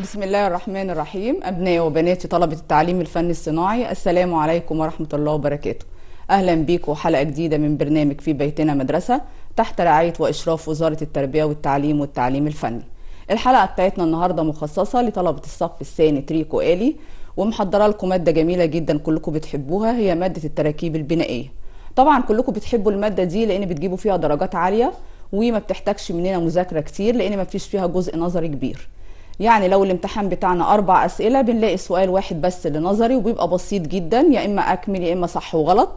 بسم الله الرحمن الرحيم أبنائي وبناتي طلبة التعليم الفني الصناعي السلام عليكم ورحمة الله وبركاته أهلا بيكم حلقة جديدة من برنامج في بيتنا مدرسة تحت رعاية وإشراف وزارة التربية والتعليم والتعليم الفني الحلقة بتاعتنا النهاردة مخصصة لطلبة الصف الثاني تريكو آلي ومحضرة لكم مادة جميلة جدا كلكم بتحبوها هي مادة التراكيب البنائية طبعا كلكم بتحبوا المادة دي لأن بتجيبوا فيها درجات عالية وما بتحتاجش مننا مذاكرة كتير لأن ما فيش فيها جزء نظري كبير يعني لو الامتحان بتاعنا اربع اسئله بنلاقي سؤال واحد بس لنظري وبيبقى بسيط جدا يا اما اكمل يا اما صح وغلط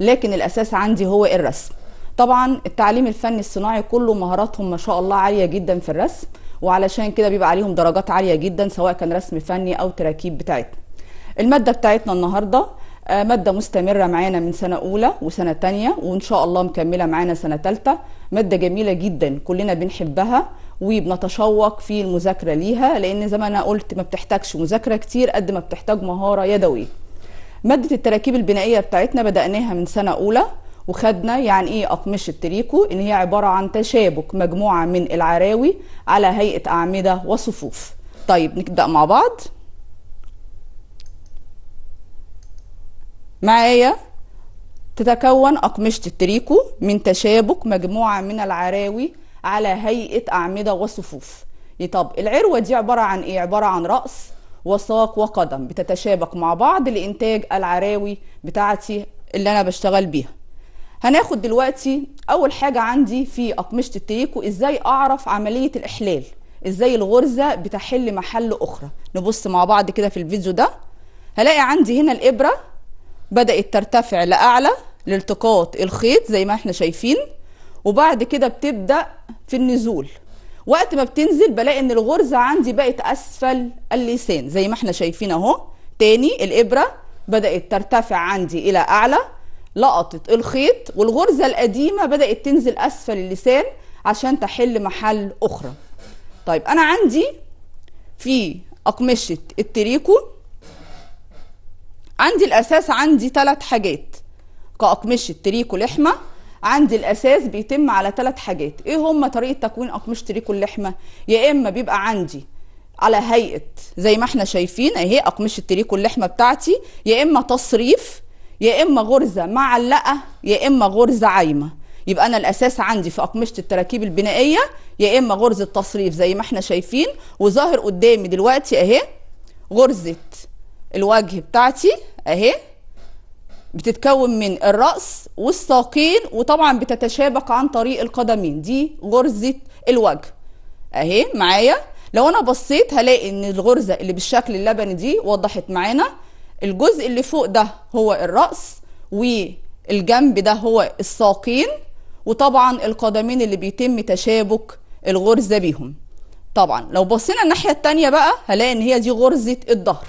لكن الاساس عندي هو الرسم طبعا التعليم الفني الصناعي كله مهاراتهم ما شاء الله عاليه جدا في الرسم وعلشان كده بيبقى عليهم درجات عاليه جدا سواء كان رسم فني او تراكيب بتاعتنا الماده بتاعتنا النهارده آه، ماده مستمره معانا من سنه اولى وسنه تانية وان شاء الله مكمله معانا سنه تالتة ماده جميله جدا كلنا بنحبها وبنتشوق في المذاكره ليها لان زي ما انا قلت ما بتحتاجش مذاكره كتير قد ما بتحتاج مهاره يدويه ماده التراكيب البنائيه بتاعتنا بداناها من سنه اولى وخدنا يعني ايه اقمشه تريكو ان هي عباره عن تشابك مجموعه من العراوي على هيئه اعمده وصفوف طيب نبدا مع بعض معايا تتكون أقمشة التريكو من تشابك مجموعة من العراوي على هيئه اعمده وصفوف يعني طب العروه دي عباره عن ايه عباره عن راس وساق وقدم بتتشابك مع بعض لانتاج العراوي بتاعتي اللي انا بشتغل بيها هناخد دلوقتي اول حاجه عندي في اقمشه التيكو ازاي اعرف عمليه الاحلال ازاي الغرزه بتحل محل اخرى نبص مع بعض كده في الفيديو ده هلاقي عندي هنا الابره بدات ترتفع لاعلى لالتقاط الخيط زي ما احنا شايفين وبعد كده بتبدا في النزول وقت ما بتنزل بلاقي ان الغرزه عندي بقت اسفل اللسان زي ما احنا شايفين اهو تاني الابره بدات ترتفع عندي الى اعلى لقطت الخيط والغرزه القديمه بدات تنزل اسفل اللسان عشان تحل محل اخرى طيب انا عندي في اقمشه التريكو عندي الاساس عندي ثلاث حاجات كاقمشه تريكو لحمه عندي الاساس بيتم على ثلاث حاجات ايه هم طريقه تكوين اقمشه ريق اللحمه يا اما بيبقى عندي على هيئه زي ما احنا شايفين اهي اقمشه ريق اللحمه بتاعتي يا اما تصريف يا اما غرزه معلقه يا اما غرزه عايمه يبقى انا الاساس عندي في اقمشه التراكيب البنائيه يا اما غرزه تصريف زي ما احنا شايفين وظاهر قدامي دلوقتي اهي غرزه الوجه بتاعتي اهي بتتكون من الرأس والساقين وطبعا بتتشابك عن طريق القدمين دي غرزة الوجه اهي معايا لو انا بصيت هلاقي ان الغرزة اللي بالشكل اللبني دي وضحت معانا الجزء اللي فوق ده هو الرأس والجنب ده هو الساقين وطبعا القدمين اللي بيتم تشابك الغرزة بيهم طبعا لو بصينا الناحية التانية بقى هلاقي ان هي دي غرزة الظهر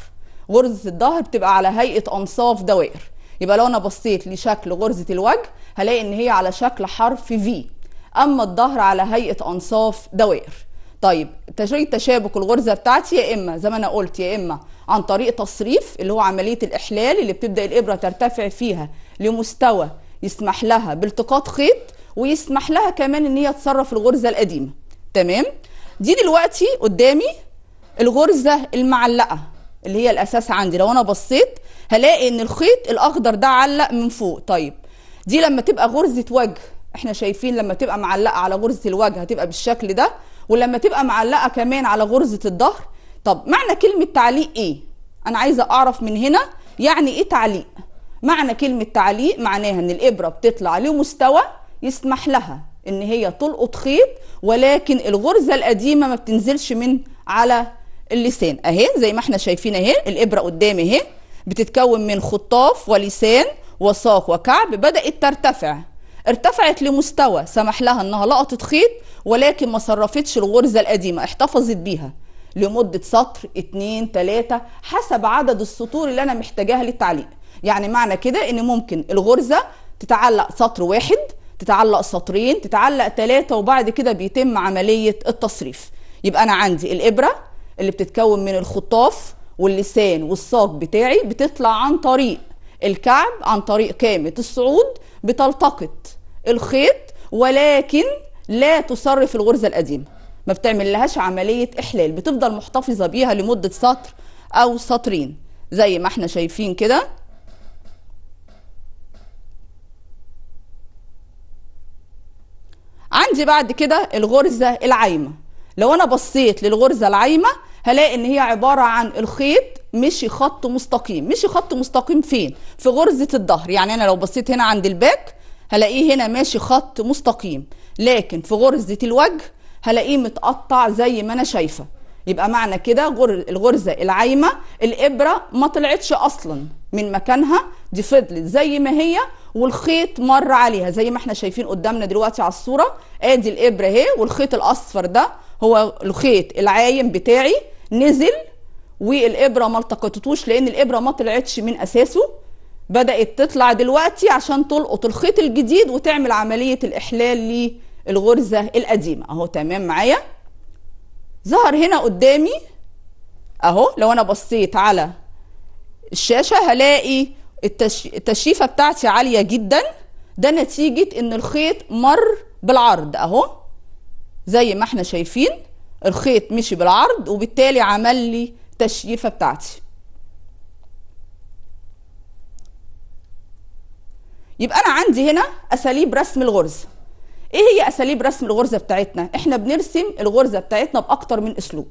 غرزة الظهر بتبقى على هيئة أنصاف دوائر يبقى لو انا بصيت لشكل غرزه الوجه هلاقي ان هي على شكل حرف في اما الظهر على هيئه انصاف دوائر طيب تشابك الغرزه بتاعتي يا اما زي ما انا قلت يا اما عن طريق تصريف اللي هو عمليه الاحلال اللي بتبدا الابره ترتفع فيها لمستوى يسمح لها بالتقاط خيط ويسمح لها كمان ان هي تصرف الغرزه القديمه تمام دي دلوقتي قدامي الغرزه المعلقه اللي هي الاساس عندي لو انا بصيت هلاقي ان الخيط الاخضر ده علق من فوق طيب دي لما تبقى غرزه وجه احنا شايفين لما تبقى معلقه على غرزه الوجه هتبقى بالشكل ده ولما تبقى معلقه كمان على غرزه الظهر طب معنى كلمه تعليق ايه انا عايزه اعرف من هنا يعني ايه تعليق معنى كلمه تعليق معناها ان الابره بتطلع لمستوى يسمح لها ان هي تلقط خيط ولكن الغرزه القديمه ما بتنزلش من على اللسان اهي زي ما احنا شايفين اهي الابره قدامي اهي بتتكون من خطاف ولسان وساق وكعب بدات ترتفع ارتفعت لمستوى سمح لها انها لقطت خيط ولكن ما صرفتش الغرزه القديمه احتفظت بيها لمده سطر اتنين تلاته حسب عدد السطور اللي انا محتاجاها للتعليق يعني معنى كده ان ممكن الغرزه تتعلق سطر واحد تتعلق سطرين تتعلق تلاته وبعد كده بيتم عملية التصريف يبقى أنا عندي الإبرة اللي بتتكون من الخطاف واللسان والساق بتاعي بتطلع عن طريق الكعب عن طريق كامة الصعود بتلتقط الخيط ولكن لا تصرف الغرزة القديمة ما بتعمل لهاش عملية إحلال بتفضل محتفظة بيها لمدة سطر أو سطرين زي ما احنا شايفين كده عندي بعد كده الغرزة العايمة لو أنا بصيت للغرزة العايمة هلاقي ان هي عباره عن الخيط مشي خط مستقيم مشي خط مستقيم فين في غرزه الظهر يعني انا لو بصيت هنا عند الباك هلاقيه هنا ماشي خط مستقيم لكن في غرزه الوجه هلاقيه متقطع زي ما انا شايفه يبقى معنى كده الغرزه العايمه الابره ما طلعتش اصلا من مكانها دي فضلت زي ما هي والخيط مر عليها زي ما احنا شايفين قدامنا دلوقتي على الصوره ادي الابره اهي والخيط الاصفر ده هو الخيط العايم بتاعي نزل والابره ما التقطتوش لان الابره ما طلعتش من اساسه بدات تطلع دلوقتي عشان تلقط الخيط الجديد وتعمل عمليه الاحلال للغرزه القديمه اهو تمام معايا ظهر هنا قدامي اهو لو انا بصيت على الشاشه هلاقي التشيفه بتاعتي عاليه جدا ده نتيجه ان الخيط مر بالعرض اهو زي ما احنا شايفين الخيط مشي بالعرض وبالتالي عمل لي تشييفة بتاعتي يبقى انا عندي هنا اساليب رسم الغرزه ايه هي اساليب رسم الغرزه بتاعتنا احنا بنرسم الغرزه بتاعتنا باكتر من اسلوب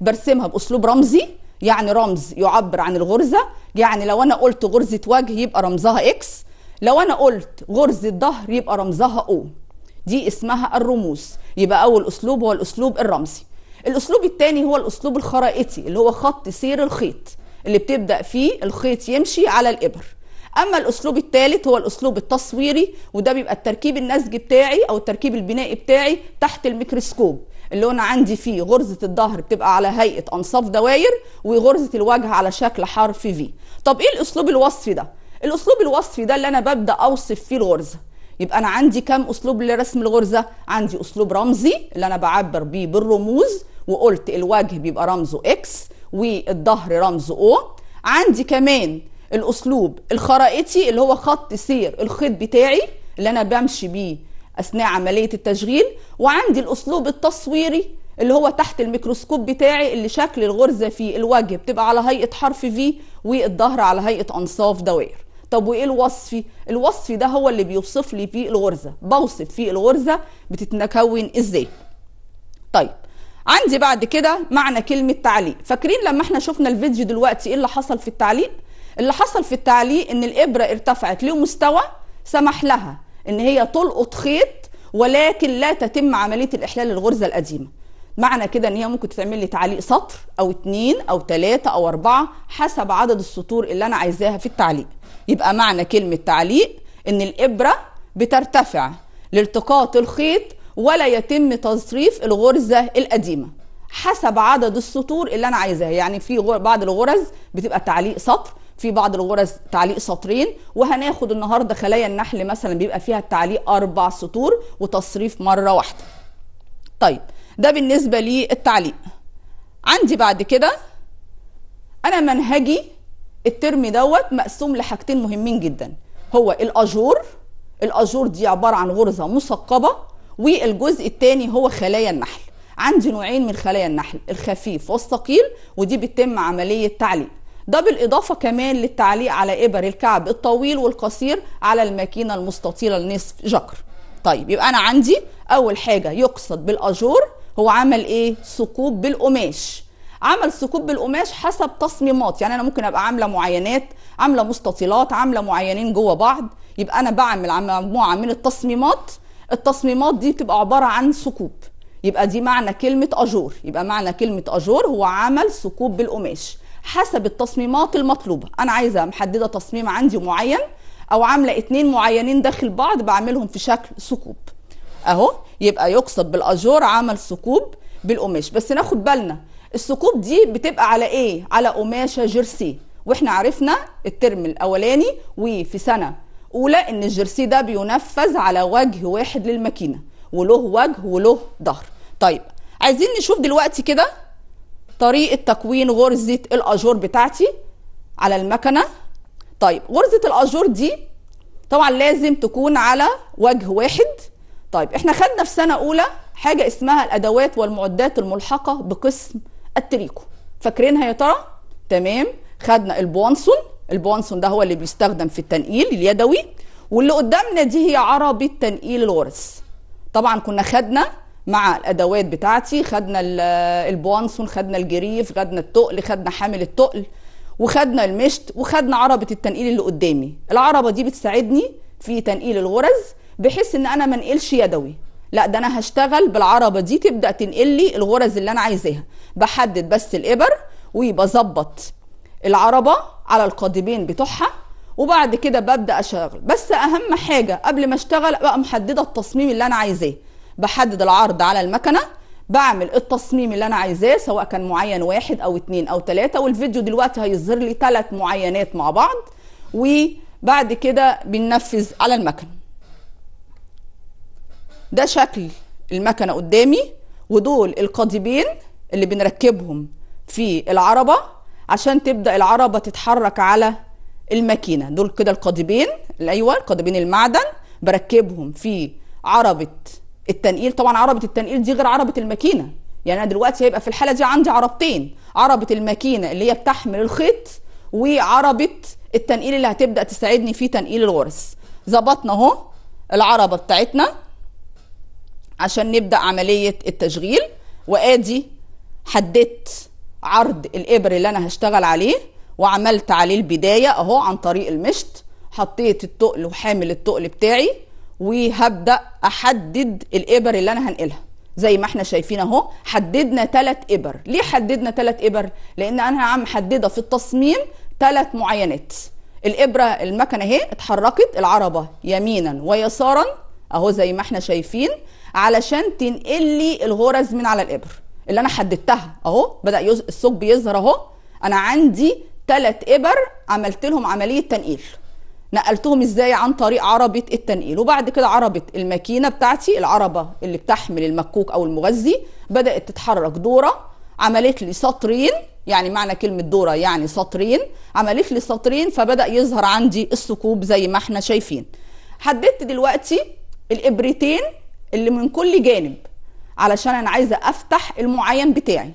برسمها باسلوب رمزي يعني رمز يعبر عن الغرزه يعني لو انا قلت غرزه وجه يبقى رمزها اكس لو انا قلت غرزه ظهر يبقى رمزها او دي اسمها الرموز يبقى اول اسلوب هو الاسلوب الرمزي الاسلوب الثاني هو الاسلوب الخرائطي اللي هو خط سير الخيط اللي بتبدا فيه الخيط يمشي على الابر اما الاسلوب الثالث هو الاسلوب التصويري وده بيبقى التركيب النسجي بتاعي او التركيب البنائي بتاعي تحت الميكروسكوب اللي هو انا عندي فيه غرزه الظهر بتبقى على هيئه انصاف دواير وغرزه الوجه على شكل حرف في طب ايه الاسلوب الوصفي ده الاسلوب الوصفي ده اللي انا ببدا اوصف فيه الغرزه يبقى انا عندي كام اسلوب لرسم الغرزه عندي اسلوب رمزي اللي انا بعبر بيه بالرموز وقلت الوجه بيبقى رمزه اكس والظهر رمزه او عندي كمان الاسلوب الخرائطي اللي هو خط سير الخيط بتاعي اللي انا بمشي بيه اثناء عمليه التشغيل وعندي الاسلوب التصويري اللي هو تحت الميكروسكوب بتاعي اللي شكل الغرزه فيه الوجه بتبقى على هيئه حرف في والظهر على هيئه انصاف دوائر طب وايه الوصفي الوصفي ده هو اللي بيوصف لي فيه الغرزه بوصف فيه الغرزه بتتكون ازاي طيب عندي بعد كده معنى كلمه تعليق فاكرين لما احنا شفنا الفيديو دلوقتي ايه اللي حصل في التعليق اللي حصل في التعليق ان الابره ارتفعت لمستوى سمح لها ان هي تلقط خيط ولكن لا تتم عمليه الاحلال الغرزه القديمه معنى كده ان هي ممكن تعمل لي تعليق سطر او اتنين او تلاتة او اربعة حسب عدد السطور اللي انا عايزاها في التعليق يبقى معنى كلمة تعليق إن الإبرة بترتفع لالتقاط الخيط ولا يتم تصريف الغرزة القديمة حسب عدد السطور اللي أنا عايزاه يعني في بعض الغرز بتبقى تعليق سطر في بعض الغرز تعليق سطرين وهناخد النهارده خلايا النحل مثلا بيبقى فيها التعليق اربع سطور وتصريف مره واحده. طيب ده بالنسبه للتعليق. عندي بعد كده انا منهجي الترم دوت مقسوم لحاجتين مهمين جدا هو الاجور الاجور دي عباره عن غرزه مثقبه والجزء الثاني هو خلايا النحل عندي نوعين من خلايا النحل الخفيف والثقيل ودي بتتم عمليه تعليق ده بالاضافه كمان للتعليق على ابر الكعب الطويل والقصير على الماكينه المستطيله النصف جكر طيب يبقى انا عندي اول حاجه يقصد بالاجور هو عمل ايه ثقوب بالقماش عمل ثقوب بالقماش حسب تصميمات يعني انا ممكن ابقى عامله معينات عامله مستطيلات عامله معينين جوه بعض يبقى انا بعمل مجموعه من التصميمات التصميمات دي بتبقى عباره عن ثقوب يبقى دي معنى كلمه اجور يبقى معنى كلمه اجور هو عمل ثقوب بالقماش حسب التصميمات المطلوبه انا عايزه محدده تصميم عندي معين او عامله اتنين معينين داخل بعض بعملهم في شكل ثقوب اهو يبقى يقصد بالاجور عمل ثقوب بالقماش بس ناخد بالنا الثقوب دي بتبقى على ايه على قماشه جيرسي واحنا عرفنا الترم الاولاني وفي سنه اولى ان الجيرسي ده بينفذ على وجه واحد للماكينه وله وجه وله ظهر طيب عايزين نشوف دلوقتي كده طريقه تكوين غرزه الاجور بتاعتي على المكنه طيب غرزه الاجور دي طبعا لازم تكون على وجه واحد طيب احنا خدنا في سنه اولى حاجه اسمها الادوات والمعدات الملحقه بقسم التريكو فاكرينها يا ترى تمام خدنا البوانسون البوانسون ده هو اللي بيستخدم في التنقيل اليدوي واللي قدامنا دي هي عربة تنقيل الغرز طبعا كنا خدنا مع الادوات بتاعتي خدنا البوانسون خدنا الجريف خدنا التقل خدنا حامل التقل وخدنا المشت وخدنا عربة التنقيل اللي قدامي العربة دي بتساعدني في تنقيل الغرز بحيث ان انا ما انقلش يدوي لا ده انا هشتغل بالعربة دي تبدأ تنقل لي الغرز اللي انا عايزاها بحدد بس الإبر وبظبط العربة على القادمين بتوعها وبعد كده ببدا اشغل بس اهم حاجه قبل ما اشتغل بقى محدده التصميم اللي انا عايزاه بحدد العرض على المكنه بعمل التصميم اللي انا عايزاه سواء كان معين واحد او اتنين او تلاتة والفيديو دلوقتي هيظهر لي تلات معينات مع بعض وبعد كده بننفذ على المكنه ده شكل المكنه قدامي ودول القضيبين اللي بنركبهم في العربة عشان تبدأ العربة تتحرك على الماكينة دول كده القضيبين الأيوة القضيبين المعدن بركبهم في عربة التنقيل طبعا عربة التنقيل دي غير عربة الماكينة يعني أنا دلوقتي هيبقى في الحالة دي عندي عربتين عربة الماكينة اللي هي بتحمل الخيط وعربة التنقيل اللي هتبدأ تساعدني في تنقيل الغرز ظبطنا اهو العربة بتاعتنا عشان نبدأ عملية التشغيل وادي حددت عرض الابر اللي انا هشتغل عليه وعملت عليه البدايه اهو عن طريق المشط حطيت التقل وحامل التقل بتاعي وهبدا احدد الابر اللي انا هنقلها زي ما احنا شايفين اهو حددنا ثلاث ابر ليه حددنا ثلاث ابر لان انا عم محدده في التصميم ثلاث معينات الابره المكنه اهي اتحركت العربه يمينا ويسارا اهو زي ما احنا شايفين علشان تنقل لي الغرز من على الابر اللي انا حددتها اهو بدا يز... الثقب يظهر اهو انا عندي ثلاث ابر عملت لهم عمليه تنقيل نقلتهم ازاي عن طريق عربه التنقيل وبعد كده عربه الماكينه بتاعتي العربه اللي بتحمل المكوك او المغذي بدات تتحرك دوره عملت لي سطرين يعني معنى كلمه دوره يعني سطرين عملت لي سطرين فبدا يظهر عندي الثقوب زي ما احنا شايفين حددت دلوقتي الابرتين اللي من كل جانب علشان انا عايزه افتح المعين بتاعي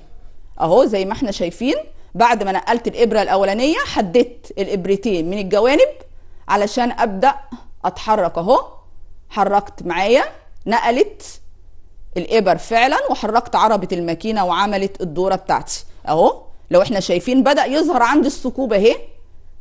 اهو زي ما احنا شايفين بعد ما نقلت الابره الاولانيه حددت الابرتين من الجوانب علشان ابدا اتحرك اهو حركت معايا نقلت الابر فعلا وحركت عربه الماكينه وعملت الدوره بتاعتي اهو لو احنا شايفين بدا يظهر عندي الثقوب اهي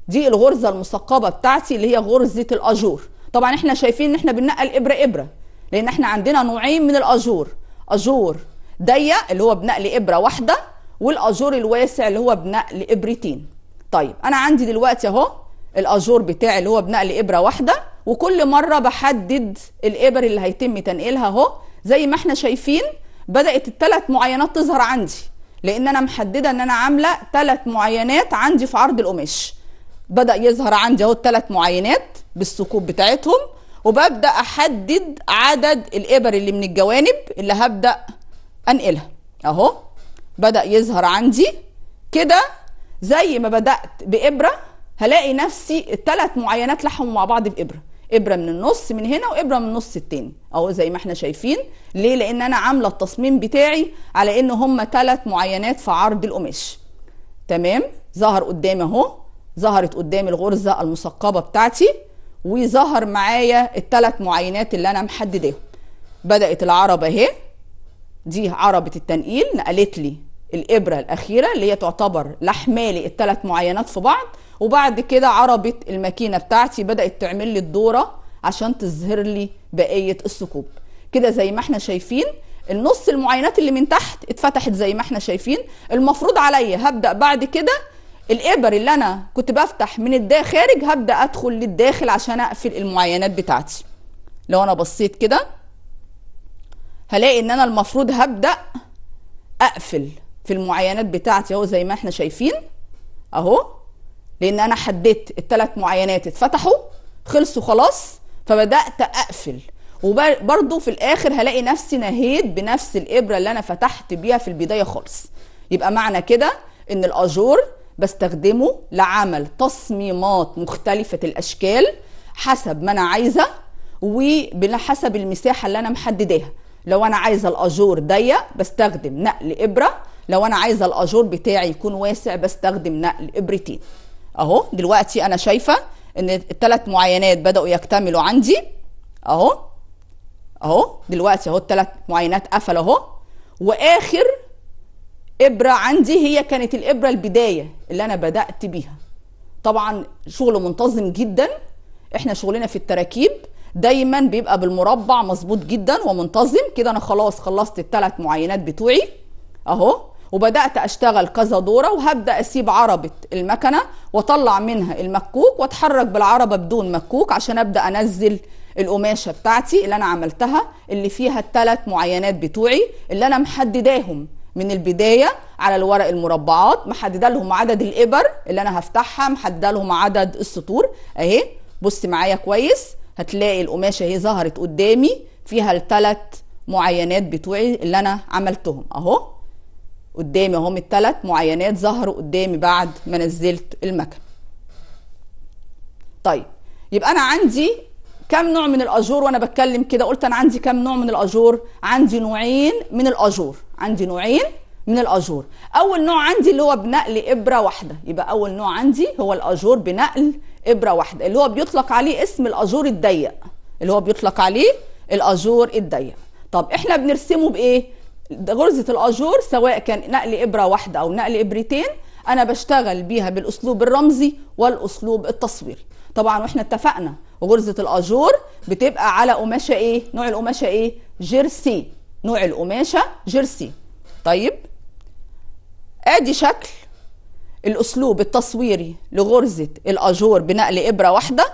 دي الغرزه المثقبه بتاعتي اللي هي غرزه الاجور طبعا احنا شايفين ان احنا بننقل ابره ابره لان احنا عندنا نوعين من الاجور اجور ضيق اللي هو بنقل ابره واحده والاجور الواسع اللي هو بنقل ابرتين طيب انا عندي دلوقتي اهو الاجور بتاعي اللي هو بنقل ابره واحده وكل مره بحدد الابر اللي هيتم تنقيلها اهو زي ما احنا شايفين بدات الثلاث معينات تظهر عندي لان انا محدده ان انا عامله ثلاث معينات عندي في عرض القماش بدا يظهر عندي اهو الثلاث معينات بالثقوب بتاعتهم وببدا احدد عدد الابر اللي من الجوانب اللي هبدا انقلها اهو بدا يظهر عندي كده زي ما بدات بابره هلاقي نفسي الثلاث معينات لحموا مع بعض بابره ابره من النص من هنا وابره من النص التاني اهو زي ما احنا شايفين ليه لان انا عامله التصميم بتاعي على ان هم ثلاث معينات في عرض القماش تمام ظهر قدامي اهو ظهرت قدامي الغرزه المثقبه بتاعتي وظهر معايا الثلاث معينات اللي انا محدداهم بدات العربه اهي دي عربه التنقيل نقلت لي الابره الاخيره اللي هي تعتبر لحمالي الثلاث معينات في بعض وبعد كده عربه الماكينه بتاعتي بدات تعمل لي الدوره عشان تظهر لي بقيه الثقوب كده زي ما احنا شايفين النص المعينات اللي من تحت اتفتحت زي ما احنا شايفين المفروض عليا هبدا بعد كده الابر اللي انا كنت بفتح من الداخل خارج هبدا ادخل للداخل عشان اقفل المعاينات بتاعتي لو انا بصيت كده هلاقي ان انا المفروض هبدا اقفل في المعاينات بتاعتي اهو زي ما احنا شايفين اهو لان انا حددت الثلاث معاينات اتفتحوا خلصوا خلاص فبدات اقفل وبرضو في الاخر هلاقي نفسي نهيت بنفس الابره اللي انا فتحت بيها في البدايه خالص يبقى معنى كده ان الاجور بستخدمه لعمل تصميمات مختلفة الأشكال حسب ما أنا عايزة وحسب المساحة اللي أنا محدداها لو أنا عايزة الأجور ضيق بستخدم نقل إبرة لو أنا عايزة الأجور بتاعي يكون واسع بستخدم نقل إبرتين أهو دلوقتي أنا شايفة إن الثلاث معينات بدأوا يكتملوا عندي أهو أهو دلوقتي أهو الثلاث معينات قفل أهو وآخر إبرة عندي هي كانت الإبرة البداية اللي أنا بدأت بيها طبعا شغل منتظم جدا احنا شغلنا في التراكيب دايما بيبقى بالمربع مظبوط جدا ومنتظم كده انا خلاص خلصت الثلاث معينات بتوعي اهو وبدات اشتغل كذا دوره وهبدا اسيب عربه المكنه واطلع منها المكوك واتحرك بالعربه بدون مكوك عشان ابدا انزل القماشه بتاعتي اللي انا عملتها اللي فيها الثلاث معينات بتوعي اللي انا محدداهم من البدايه على الورق المربعات محدده لهم عدد الابر اللي انا هفتحها محدده لهم عدد السطور اهي بص معايا كويس هتلاقي القماشه اهي ظهرت قدامي فيها الثلاث معينات بتوعي اللي انا عملتهم اهو قدامي هم الثلاث معينات ظهروا قدامي بعد ما نزلت المكن طيب يبقى انا عندي كم نوع من الاجور وانا بتكلم كده قلت انا عندي كم نوع من الاجور عندي نوعين من الاجور عندي نوعين من الاجور اول نوع عندي اللي هو بنقل ابره واحده يبقى اول نوع عندي هو الاجور بنقل ابره واحده اللي هو بيطلق عليه اسم الاجور الضيق اللي هو بيطلق عليه الاجور الضيق طب احنا بنرسمه بايه غرزه الاجور سواء كان نقل ابره واحده او نقل ابرتين انا بشتغل بيها بالاسلوب الرمزي والاسلوب التصويري طبعا واحنا اتفقنا وغرزه الاجور بتبقى على قماشه ايه نوع القماشه ايه جيرسي نوع القماشه جيرسي طيب ادي شكل الاسلوب التصويري لغرزه الاجور بنقل ابره واحده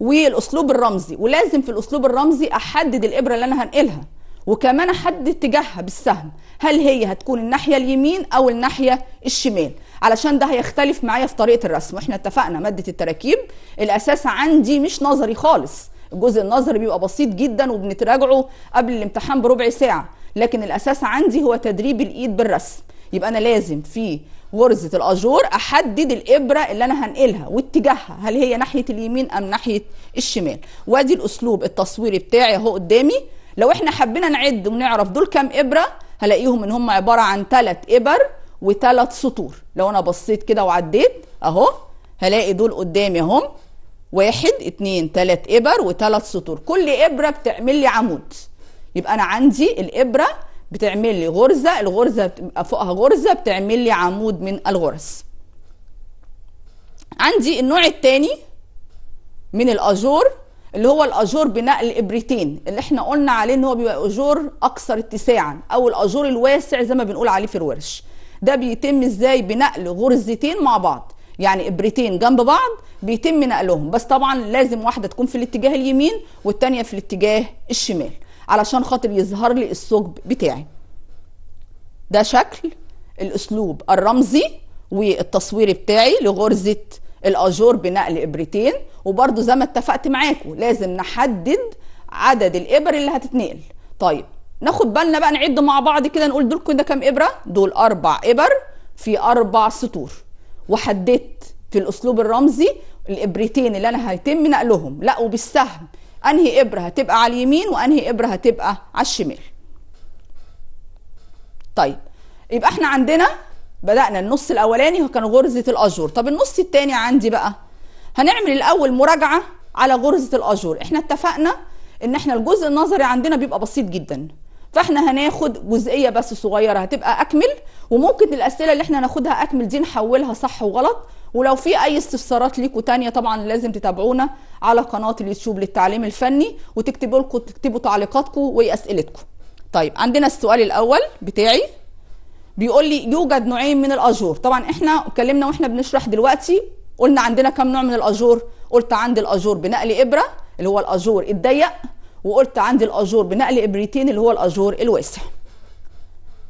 والاسلوب الرمزي ولازم في الاسلوب الرمزي احدد الابره اللي انا هنقلها وكمان احدد اتجاهها بالسهم هل هي هتكون الناحيه اليمين او الناحيه الشمال علشان ده هيختلف معايا في طريقه الرسم واحنا اتفقنا ماده التراكيب الاساس عندي مش نظري خالص الجزء النظري بيبقى بسيط جدا وبنتراجعه قبل الامتحان بربع ساعه لكن الاساس عندي هو تدريب الايد بالرسم يبقى انا لازم في غرزه الاجور احدد الابره اللي انا هنقلها واتجاهها هل هي ناحيه اليمين ام ناحيه الشمال وادي الاسلوب التصويري بتاعي اهو قدامي لو احنا حبينا نعد ونعرف دول كام ابره هلاقيهم ان هم عباره عن ثلاث ابر وثلاث سطور لو انا بصيت كده وعديت اهو هلاقي دول قدامي اهم واحد اتنين تلات ابر وتلات سطور كل ابره بتعمل لي عمود يبقى انا عندي الابره بتعمل لي غرزه الغرزه فوقها غرزه بتعمل لي عمود من الغرز عندي النوع الثاني من الاجور اللي هو الاجور بنقل ابرتين اللي احنا قلنا عليه ان هو بيبقى اجور اكثر اتساعا او الاجور الواسع زي ما بنقول عليه في الورش ده بيتم ازاي بنقل غرزتين مع بعض يعني ابرتين جنب بعض بيتم نقلهم بس طبعا لازم واحده تكون في الاتجاه اليمين والتانيه في الاتجاه الشمال علشان خاطر يظهر لي الثقب بتاعي ده شكل الاسلوب الرمزي والتصويري بتاعي لغرزه الاجور بنقل ابرتين وبرده زي ما اتفقت معاكم لازم نحدد عدد الابر اللي هتتنقل طيب ناخد بالنا بقى نعد مع بعض كده نقول دول كده كام ابره دول اربع ابر في اربع سطور وحددت في الاسلوب الرمزي الابرتين اللي انا هيتم نقلهم لا وبالسهم انهي ابره هتبقى على اليمين وانهي ابره هتبقى على الشمال طيب يبقى احنا عندنا بدأنا النص الأولاني كان غرزة الأجور طب النص الثاني عندي بقى هنعمل الأول مراجعة على غرزة الأجور احنا اتفقنا ان احنا الجزء النظري عندنا بيبقى بسيط جدا فاحنا هناخد جزئية بس صغيرة هتبقى أكمل وممكن الأسئلة اللي احنا هناخدها أكمل دي نحولها صح وغلط ولو في أي استفسارات ليكوا تانية طبعا لازم تتابعونا على قناة اليوتيوب للتعليم الفني وتكتبوا لكم تكتبوا تعليقاتكم وأسئلتكم طيب عندنا السؤال الأول بتاعي بيقول لي يوجد نوعين من الاجور طبعا احنا اتكلمنا واحنا بنشرح دلوقتي قلنا عندنا كم نوع من الاجور قلت عندي الاجور بنقل ابره اللي هو الاجور الضيق وقلت عندي الاجور بنقل ابرتين اللي هو الاجور الواسع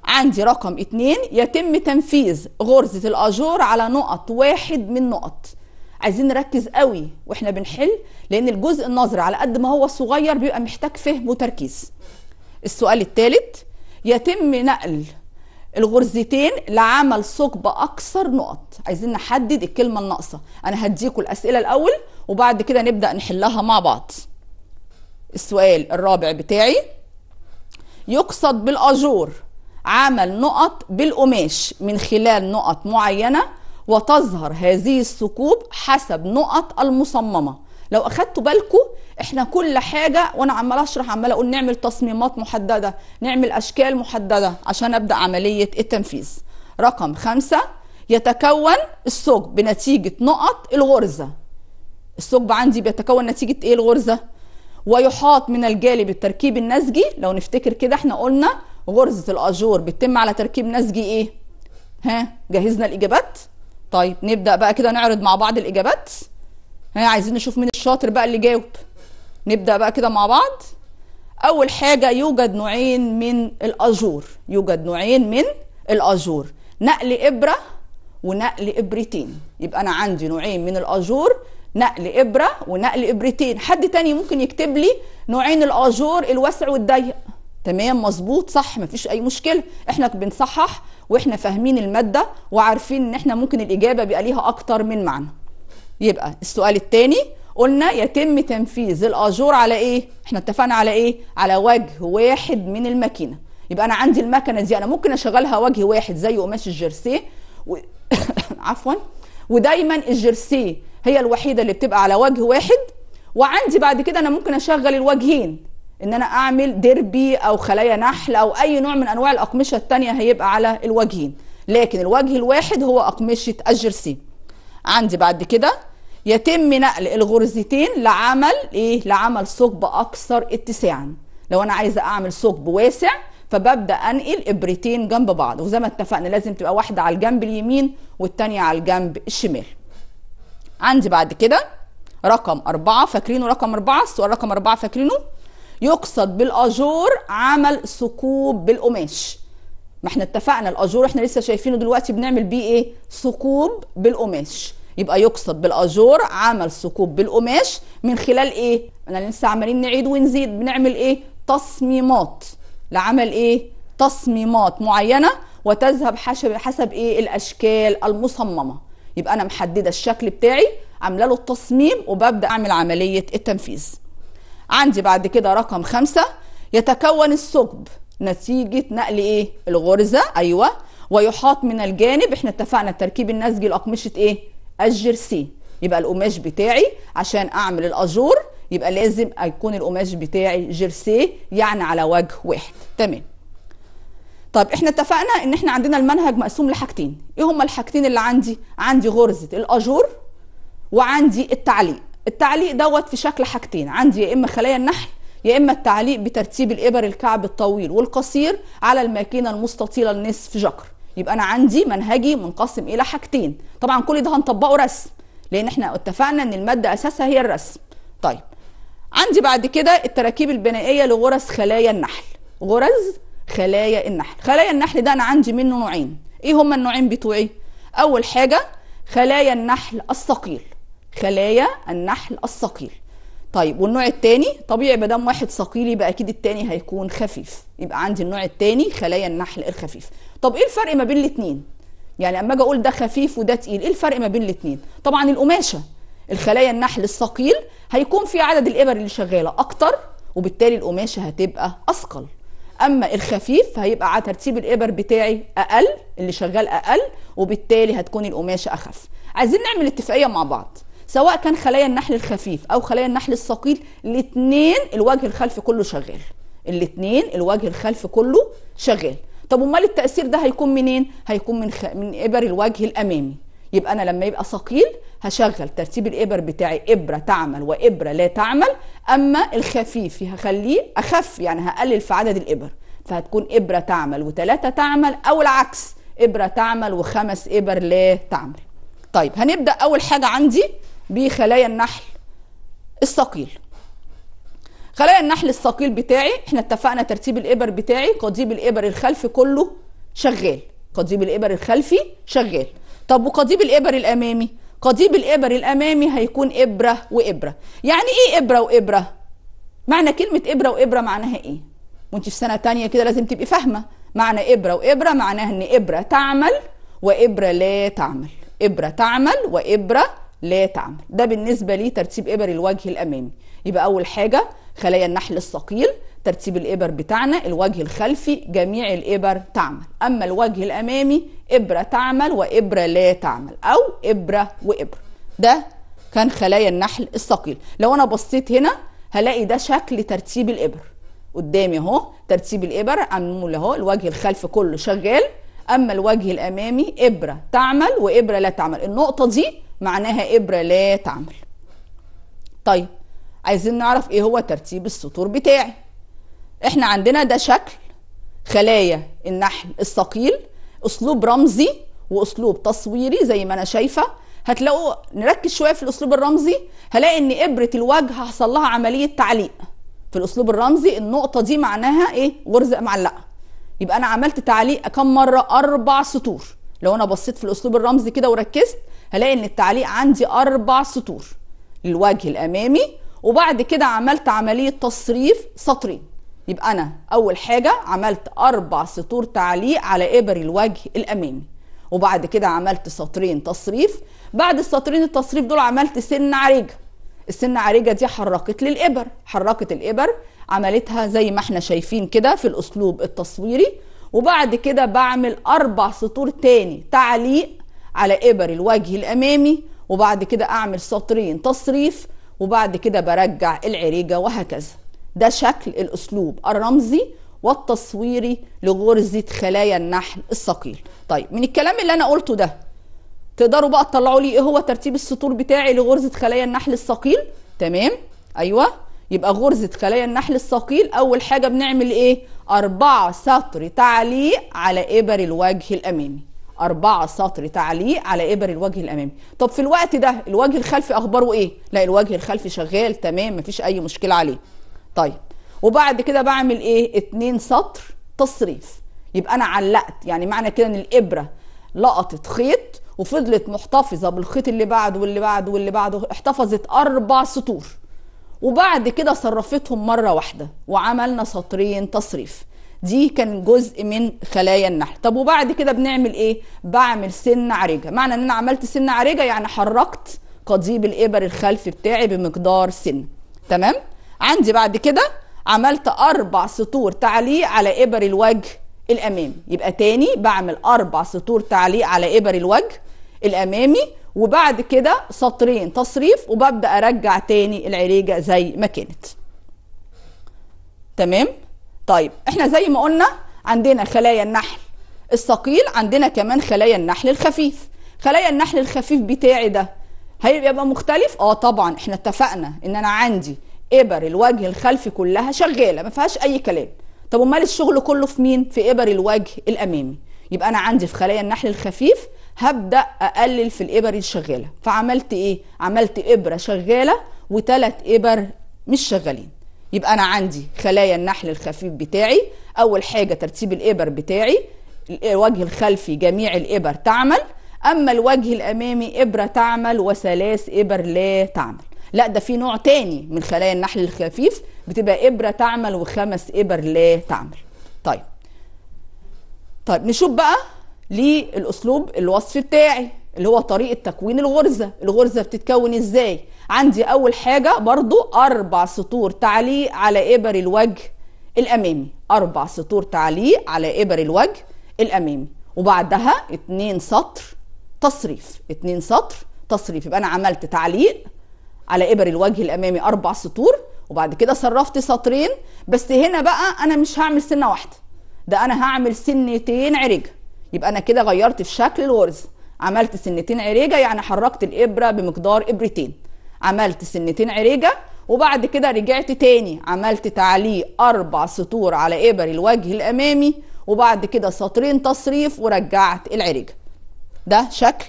عندي رقم اتنين يتم تنفيذ غرزة الأجور على نقط واحد من نقط عايزين نركز قوي واحنا بنحل لان الجزء النظري على قد ما هو صغير بيبقى محتاج فهم وتركيز السؤال الثالث يتم نقل الغرزتين لعمل ثقب اكثر نقط عايزين نحدد الكلمه الناقصه انا هديكم الاسئله الاول وبعد كده نبدا نحلها مع بعض السؤال الرابع بتاعي يقصد بالاجور عمل نقط بالقماش من خلال نقط معينه وتظهر هذه الثقوب حسب نقط المصممه لو اخدتوا بالكم احنا كل حاجه وانا عماله اشرح عماله اقول نعمل تصميمات محدده نعمل اشكال محدده عشان ابدا عمليه التنفيذ رقم خمسة يتكون الثقب بنتيجه نقط الغرزه الثقب عندي بيتكون نتيجه ايه الغرزه ويحاط من الجالب التركيب النسجي لو نفتكر كده احنا قلنا غرزه الاجور بتتم على تركيب نسجي ايه ها جهزنا الاجابات طيب نبدا بقى كده نعرض مع بعض الاجابات ها عايزين نشوف مين الشاطر بقى اللي جاوب نبدا بقى كده مع بعض اول حاجه يوجد نوعين من الاجور يوجد نوعين من الاجور نقل ابره ونقل ابرتين يبقى انا عندي نوعين من الاجور نقل ابره ونقل ابرتين حد تاني ممكن يكتب لي نوعين الاجور الواسع والضيق تمام مظبوط صح مفيش اي مشكله احنا بنصحح واحنا فاهمين الماده وعارفين ان احنا ممكن الاجابه بيبقى ليها اكتر من معنى يبقى السؤال التاني قلنا يتم تنفيذ الاجور على ايه احنا اتفقنا على ايه على وجه واحد من الماكينه يبقى انا عندي المكنه دي انا ممكن اشغلها وجه واحد زي قماش الجيرسيه و... عفوا ودايما الجيرسيه هي الوحيده اللي بتبقى على وجه واحد وعندي بعد كده انا ممكن اشغل الوجهين ان انا اعمل ديربي او خلايا نحل او اي نوع من انواع الاقمشه الثانيه هيبقى على الوجهين لكن الوجه الواحد هو اقمشه الجيرسي عندي بعد كده يتم نقل الغرزتين لعمل ايه لعمل ثقب اكثر اتساعا لو انا عايزه اعمل ثقب واسع فببدا انقل ابرتين جنب بعض وزي ما اتفقنا لازم تبقى واحده على الجنب اليمين والتانية على الجنب الشمال عندي بعد كده رقم أربعة فاكرينه رقم أربعة السؤال رقم أربعة فاكرينه يقصد بالأجور عمل ثقوب بالقماش ما احنا اتفقنا الأجور احنا لسه شايفينه دلوقتي بنعمل بيه ايه ثقوب بالقماش يبقى يقصد بالاجور عمل ثقوب بالقماش من خلال ايه انا لسه عمالين نعيد ونزيد بنعمل ايه تصميمات لعمل ايه تصميمات معينه وتذهب حسب حسب ايه الاشكال المصممه يبقى انا محدده الشكل بتاعي عامله له التصميم وببدا اعمل عمليه التنفيذ عندي بعد كده رقم خمسة يتكون الثقب نتيجة نقل ايه الغرزة ايوه ويحاط من الجانب احنا اتفقنا التركيب النسجي لأقمشة ايه الجرسي يبقى القماش بتاعي عشان اعمل الاجور يبقى لازم يكون القماش بتاعي جرسيه يعني على وجه واحد تمام طب احنا اتفقنا ان احنا عندنا المنهج مقسوم لحاجتين ايه هما الحاجتين اللي عندي عندي غرزه الاجور وعندي التعليق التعليق دوت في شكل حاجتين عندي يا اما خلايا النحل يا اما التعليق بترتيب الابر الكعب الطويل والقصير على الماكينه المستطيله النصف جكر يبقى انا عندي منهجي منقسم الى حاجتين طبعا كل ده هنطبقه رسم لان احنا اتفقنا ان الماده اساسها هي الرسم طيب عندي بعد كده التراكيب البنائيه لغرز خلايا النحل غرز خلايا النحل خلايا النحل ده انا عندي منه نوعين ايه هما النوعين بتوعي اول حاجه خلايا النحل الثقيل خلايا النحل الثقيل طيب والنوع الثاني طبيعي ما دام واحد ثقيل يبقى اكيد الثاني هيكون خفيف يبقى عندي النوع الثاني خلايا النحل الخفيف طب ايه الفرق ما بين الاثنين يعني اما اجي اقول ده خفيف وده تقيل ايه الفرق ما بين الاثنين طبعا القماشه الخلايا النحل الثقيل هيكون في عدد الابر اللي شغاله اكتر وبالتالي القماشه هتبقى اثقل اما الخفيف هيبقى على ترتيب الابر بتاعي اقل اللي شغال اقل وبالتالي هتكون القماشه اخف عايزين نعمل اتفاقيه مع بعض سواء كان خلايا النحل الخفيف او خلايا النحل الثقيل الاثنين الوجه الخلفي كله شغال الاثنين الوجه الخلفي كله شغال طب امال التاثير ده هيكون منين هيكون من خ... من ابر الوجه الامامي يبقى انا لما يبقى ثقيل هشغل ترتيب الابر بتاعي ابره تعمل وابره لا تعمل اما الخفيف هخليه اخف يعني هقلل في عدد الابر فهتكون ابره تعمل وثلاثه تعمل او العكس ابره تعمل وخمس ابر لا تعمل طيب هنبدا اول حاجه عندي بخلايا النحل الثقيل خلايا النحل الثقيل بتاعي احنا اتفقنا ترتيب الابر بتاعي قضيب الابر الخلفي كله شغال قضيب الابر الخلفي شغال طب وقضيب الابر الامامي قضيب الابر الامامي هيكون ابره وابره يعني ايه ابره وابره معنى كلمه ابره وابره معناها ايه وانت في سنه تانية كده لازم تبقي فاهمه معنى ابره وابره معناها ان ابره تعمل وابره لا تعمل ابره تعمل وابره لا تعمل ده بالنسبه لترتيب ابر الوجه الامامي يبقى اول حاجه خلايا النحل الثقيل ترتيب الابر بتاعنا الوجه الخلفي جميع الابر تعمل اما الوجه الامامي ابره تعمل وابره لا تعمل او ابره وابره ده كان خلايا النحل الثقيل لو انا بصيت هنا هلاقي ده شكل ترتيب الابر قدامي اهو ترتيب الابر عامل اهو الوجه الخلفي كله شغال اما الوجه الامامي ابره تعمل وابره لا تعمل النقطه دي معناها إبرة لا تعمل طيب عايزين نعرف ايه هو ترتيب السطور بتاعي احنا عندنا ده شكل خلايا النحل الثقيل اسلوب رمزي واسلوب تصويري زي ما انا شايفه هتلاقوا نركز شويه في الاسلوب الرمزي هلاقي ان ابره الوجه حصل لها عمليه تعليق في الاسلوب الرمزي النقطه دي معناها ايه غرزه معلقه يبقى انا عملت تعليق كم مره اربع سطور لو انا بصيت في الاسلوب الرمزي كده وركزت هلاقي ان التعليق عندي اربع سطور الوجه الامامي وبعد كده عملت عمليه تصريف سطرين يبقى انا اول حاجه عملت اربع سطور تعليق على ابر الوجه الامامي وبعد كده عملت سطرين تصريف بعد السطرين التصريف دول عملت سن عريجه السن عريجه دي حركت لي الابر حركت الابر عملتها زي ما احنا شايفين كده في الاسلوب التصويري وبعد كده بعمل اربع سطور تاني تعليق على إبر الوجه الأمامي وبعد كده أعمل سطرين تصريف وبعد كده برجع العريجة وهكذا ده شكل الأسلوب الرمزي والتصويري لغرزة خلايا النحل الثقيل طيب من الكلام اللي أنا قلته ده تقدروا بقى تطلعوا لي ايه هو ترتيب السطور بتاعي لغرزة خلايا النحل الثقيل تمام ايوه يبقى غرزة خلايا النحل الثقيل أول حاجة بنعمل إيه؟ أربعة سطر تعليق على إبر الوجه الأمامي أربعة سطر تعليق على إبر الوجه الأمامي طب في الوقت ده الوجه الخلفي أخباره إيه؟ لا الوجه الخلفي شغال تمام مفيش أي مشكلة عليه طيب وبعد كده بعمل إيه؟ اتنين سطر تصريف يبقى أنا علقت يعني معنى كده إن الإبرة لقطت خيط وفضلت محتفظة بالخيط اللي بعده واللي بعده واللي بعده احتفظت أربع سطور وبعد كده صرفتهم مرة واحدة وعملنا سطرين تصريف دي كان جزء من خلايا النحل طب وبعد كده بنعمل ايه بعمل سن عريجه معنى ان انا عملت سن عريجه يعني حركت قضيب الابر الخلفي بتاعي بمقدار سن تمام عندي بعد كده عملت اربع سطور تعليق على ابر الوجه الامامي يبقى تاني بعمل اربع سطور تعليق على ابر الوجه الامامي وبعد كده سطرين تصريف وببدا ارجع تاني العريجه زي ما كانت تمام طيب احنا زي ما قلنا عندنا خلايا النحل الثقيل عندنا كمان خلايا النحل الخفيف خلايا النحل الخفيف بتاعي ده هيبقى مختلف اه طبعا احنا اتفقنا ان انا عندي ابر الوجه الخلفي كلها شغاله ما فيهاش اي كلام طب امال الشغل كله في مين في ابر الوجه الامامي يبقى انا عندي في خلايا النحل الخفيف هبدا اقلل في الابر الشغاله فعملت ايه عملت ابره شغاله وثلاث ابر مش شغالين يبقى انا عندي خلايا النحل الخفيف بتاعي اول حاجه ترتيب الابر بتاعي الوجه الخلفي جميع الابر تعمل اما الوجه الامامي ابره تعمل وثلاث ابر لا تعمل لا ده في نوع تاني من خلايا النحل الخفيف بتبقى ابره تعمل وخمس ابر لا تعمل طيب طيب نشوف بقى للاسلوب الوصفي بتاعي اللي هو طريقه تكوين الغرزه الغرزه بتتكون ازاي عندي اول حاجه برضو اربع سطور تعليق على ابر الوجه الامامي اربع سطور تعليق على ابر الوجه الامامي وبعدها اتنين سطر تصريف اتنين سطر تصريف يبقى انا عملت تعليق على ابر الوجه الامامي اربع سطور وبعد كده صرفت سطرين بس هنا بقى انا مش هعمل سنه واحده ده انا هعمل سنتين عريجه يبقى انا كده غيرت في شكل الورز عملت سنتين عريجه يعني حركت الابره بمقدار ابرتين عملت سنتين عريجة وبعد كده رجعت تاني عملت تعليق أربع سطور على إبر الوجه الأمامي وبعد كده سطرين تصريف ورجعت العريجة ده شكل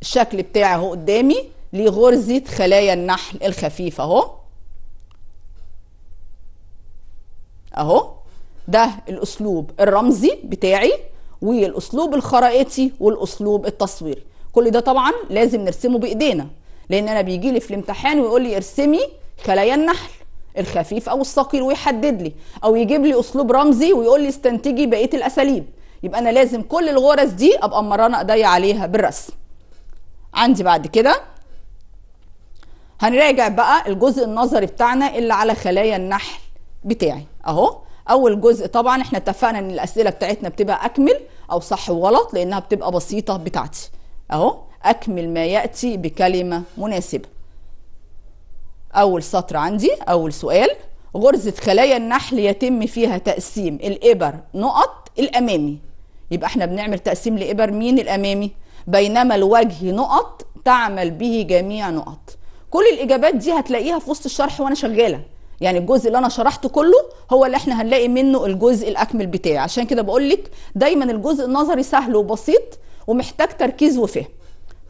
الشكل بتاعي اهو قدامي لغرزة خلايا النحل الخفيفة اهو اهو ده الاسلوب الرمزي بتاعي والاسلوب الخرائطي والاسلوب التصويري كل ده طبعا لازم نرسمه بايدينا لان انا بيجي لي في الامتحان ويقول لي ارسمي خلايا النحل الخفيف او الثقيل ويحدد لي او يجيب لي اسلوب رمزي ويقول لي استنتجي بقيه الاساليب يبقى انا لازم كل الغرز دي ابقى مرانه ايديا عليها بالرسم عندي بعد كده هنراجع بقى الجزء النظري بتاعنا اللي على خلايا النحل بتاعي اهو اول جزء طبعا احنا اتفقنا ان الاسئله بتاعتنا بتبقى اكمل او صح وغلط لانها بتبقى بسيطه بتاعتي أهو أكمل ما يأتي بكلمة مناسبة أول سطر عندي أول سؤال غرزة خلايا النحل يتم فيها تقسيم الإبر نقط الأمامي يبقى احنا بنعمل تقسيم لإبر مين الأمامي بينما الوجه نقط تعمل به جميع نقط كل الإجابات دي هتلاقيها في وسط الشرح وأنا شغالة يعني الجزء اللي انا شرحته كله هو اللي احنا هنلاقي منه الجزء الاكمل بتاعي عشان كده بقول لك دايما الجزء النظري سهل وبسيط ومحتاج تركيز وفهم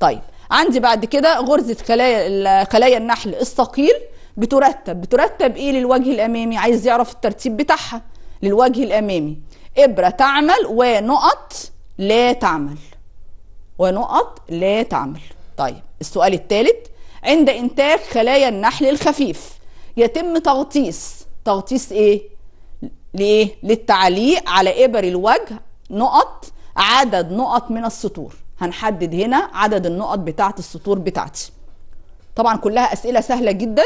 طيب عندي بعد كده غرزه خلايا خلايا النحل الثقيل بترتب بترتب ايه للوجه الامامي عايز يعرف الترتيب بتاعها للوجه الامامي ابره تعمل ونقط لا تعمل ونقط لا تعمل طيب السؤال الثالث عند انتاج خلايا النحل الخفيف يتم تغطيس تغطيس ايه لايه للتعليق على ابر الوجه نقط عدد نقط من السطور هنحدد هنا عدد النقط بتاعة السطور بتاعتي طبعا كلها أسئلة سهلة جدا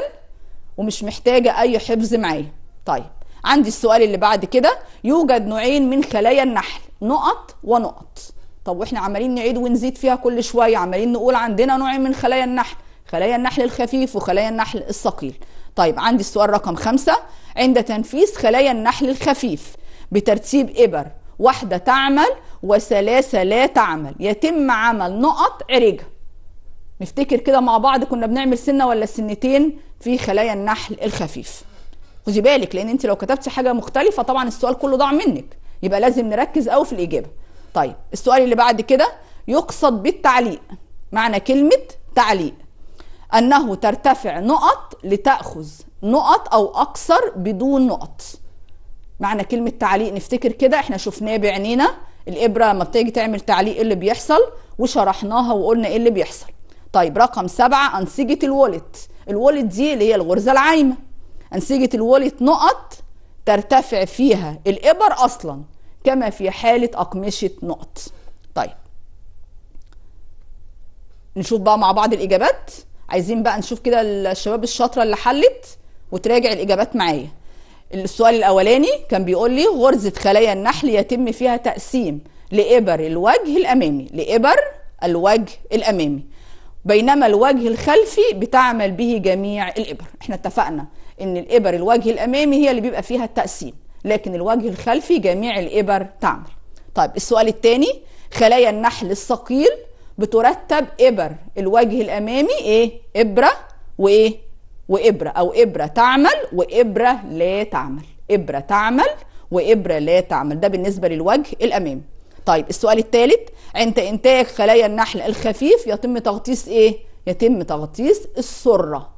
ومش محتاجة أي حفظ معايا طيب عندي السؤال اللي بعد كده يوجد نوعين من خلايا النحل نقط ونقط طب واحنا عمالين نعيد ونزيد فيها كل شوية عمالين نقول عندنا نوعين من خلايا النحل خلايا النحل الخفيف وخلايا النحل الثقيل طيب عندي السؤال رقم خمسة عند تنفيذ خلايا النحل الخفيف بترتيب إبر واحدة تعمل وثلاثة لا تعمل يتم عمل نقط عرجة نفتكر كده مع بعض كنا بنعمل سنة ولا سنتين في خلايا النحل الخفيف خذي بالك لان انت لو كتبتي حاجة مختلفة طبعا السؤال كله ضاع منك يبقى لازم نركز قوي في الإجابة طيب السؤال اللي بعد كده يقصد بالتعليق معنى كلمة تعليق أنه ترتفع نقط لتأخذ نقط أو أكثر بدون نقط معنى كلمة تعليق نفتكر كده احنا شفناه بعينينا الإبرة لما بتيجي تعمل تعليق اللي بيحصل وشرحناها وقلنا ايه اللي بيحصل طيب رقم سبعة أنسجة الولت الولت دي اللي هي الغرزة العايمة أنسجة الولت نقط ترتفع فيها الإبر أصلا كما في حالة أقمشة نقط طيب نشوف بقى مع بعض الإجابات عايزين بقى نشوف كده الشباب الشاطرة اللي حلت وتراجع الإجابات معايا السؤال الاولاني كان بيقول لي غرزه خلايا النحل يتم فيها تقسيم لابر الوجه الامامي لابر الوجه الامامي بينما الوجه الخلفي بتعمل به جميع الابر احنا اتفقنا ان الابر الوجه الامامي هي اللي بيبقى فيها التقسيم لكن الوجه الخلفي جميع الابر تعمل طيب السؤال الثاني خلايا النحل الثقيل بترتب ابر الوجه الامامي ايه ابره وايه وإبرة أو إبرة تعمل وإبرة لا تعمل إبرة تعمل وإبرة لا تعمل ده بالنسبة للوجه الأمامي طيب السؤال الثالث عند إنتاج خلايا النحل الخفيف يتم تغطيس إيه؟ يتم تغطيس السرة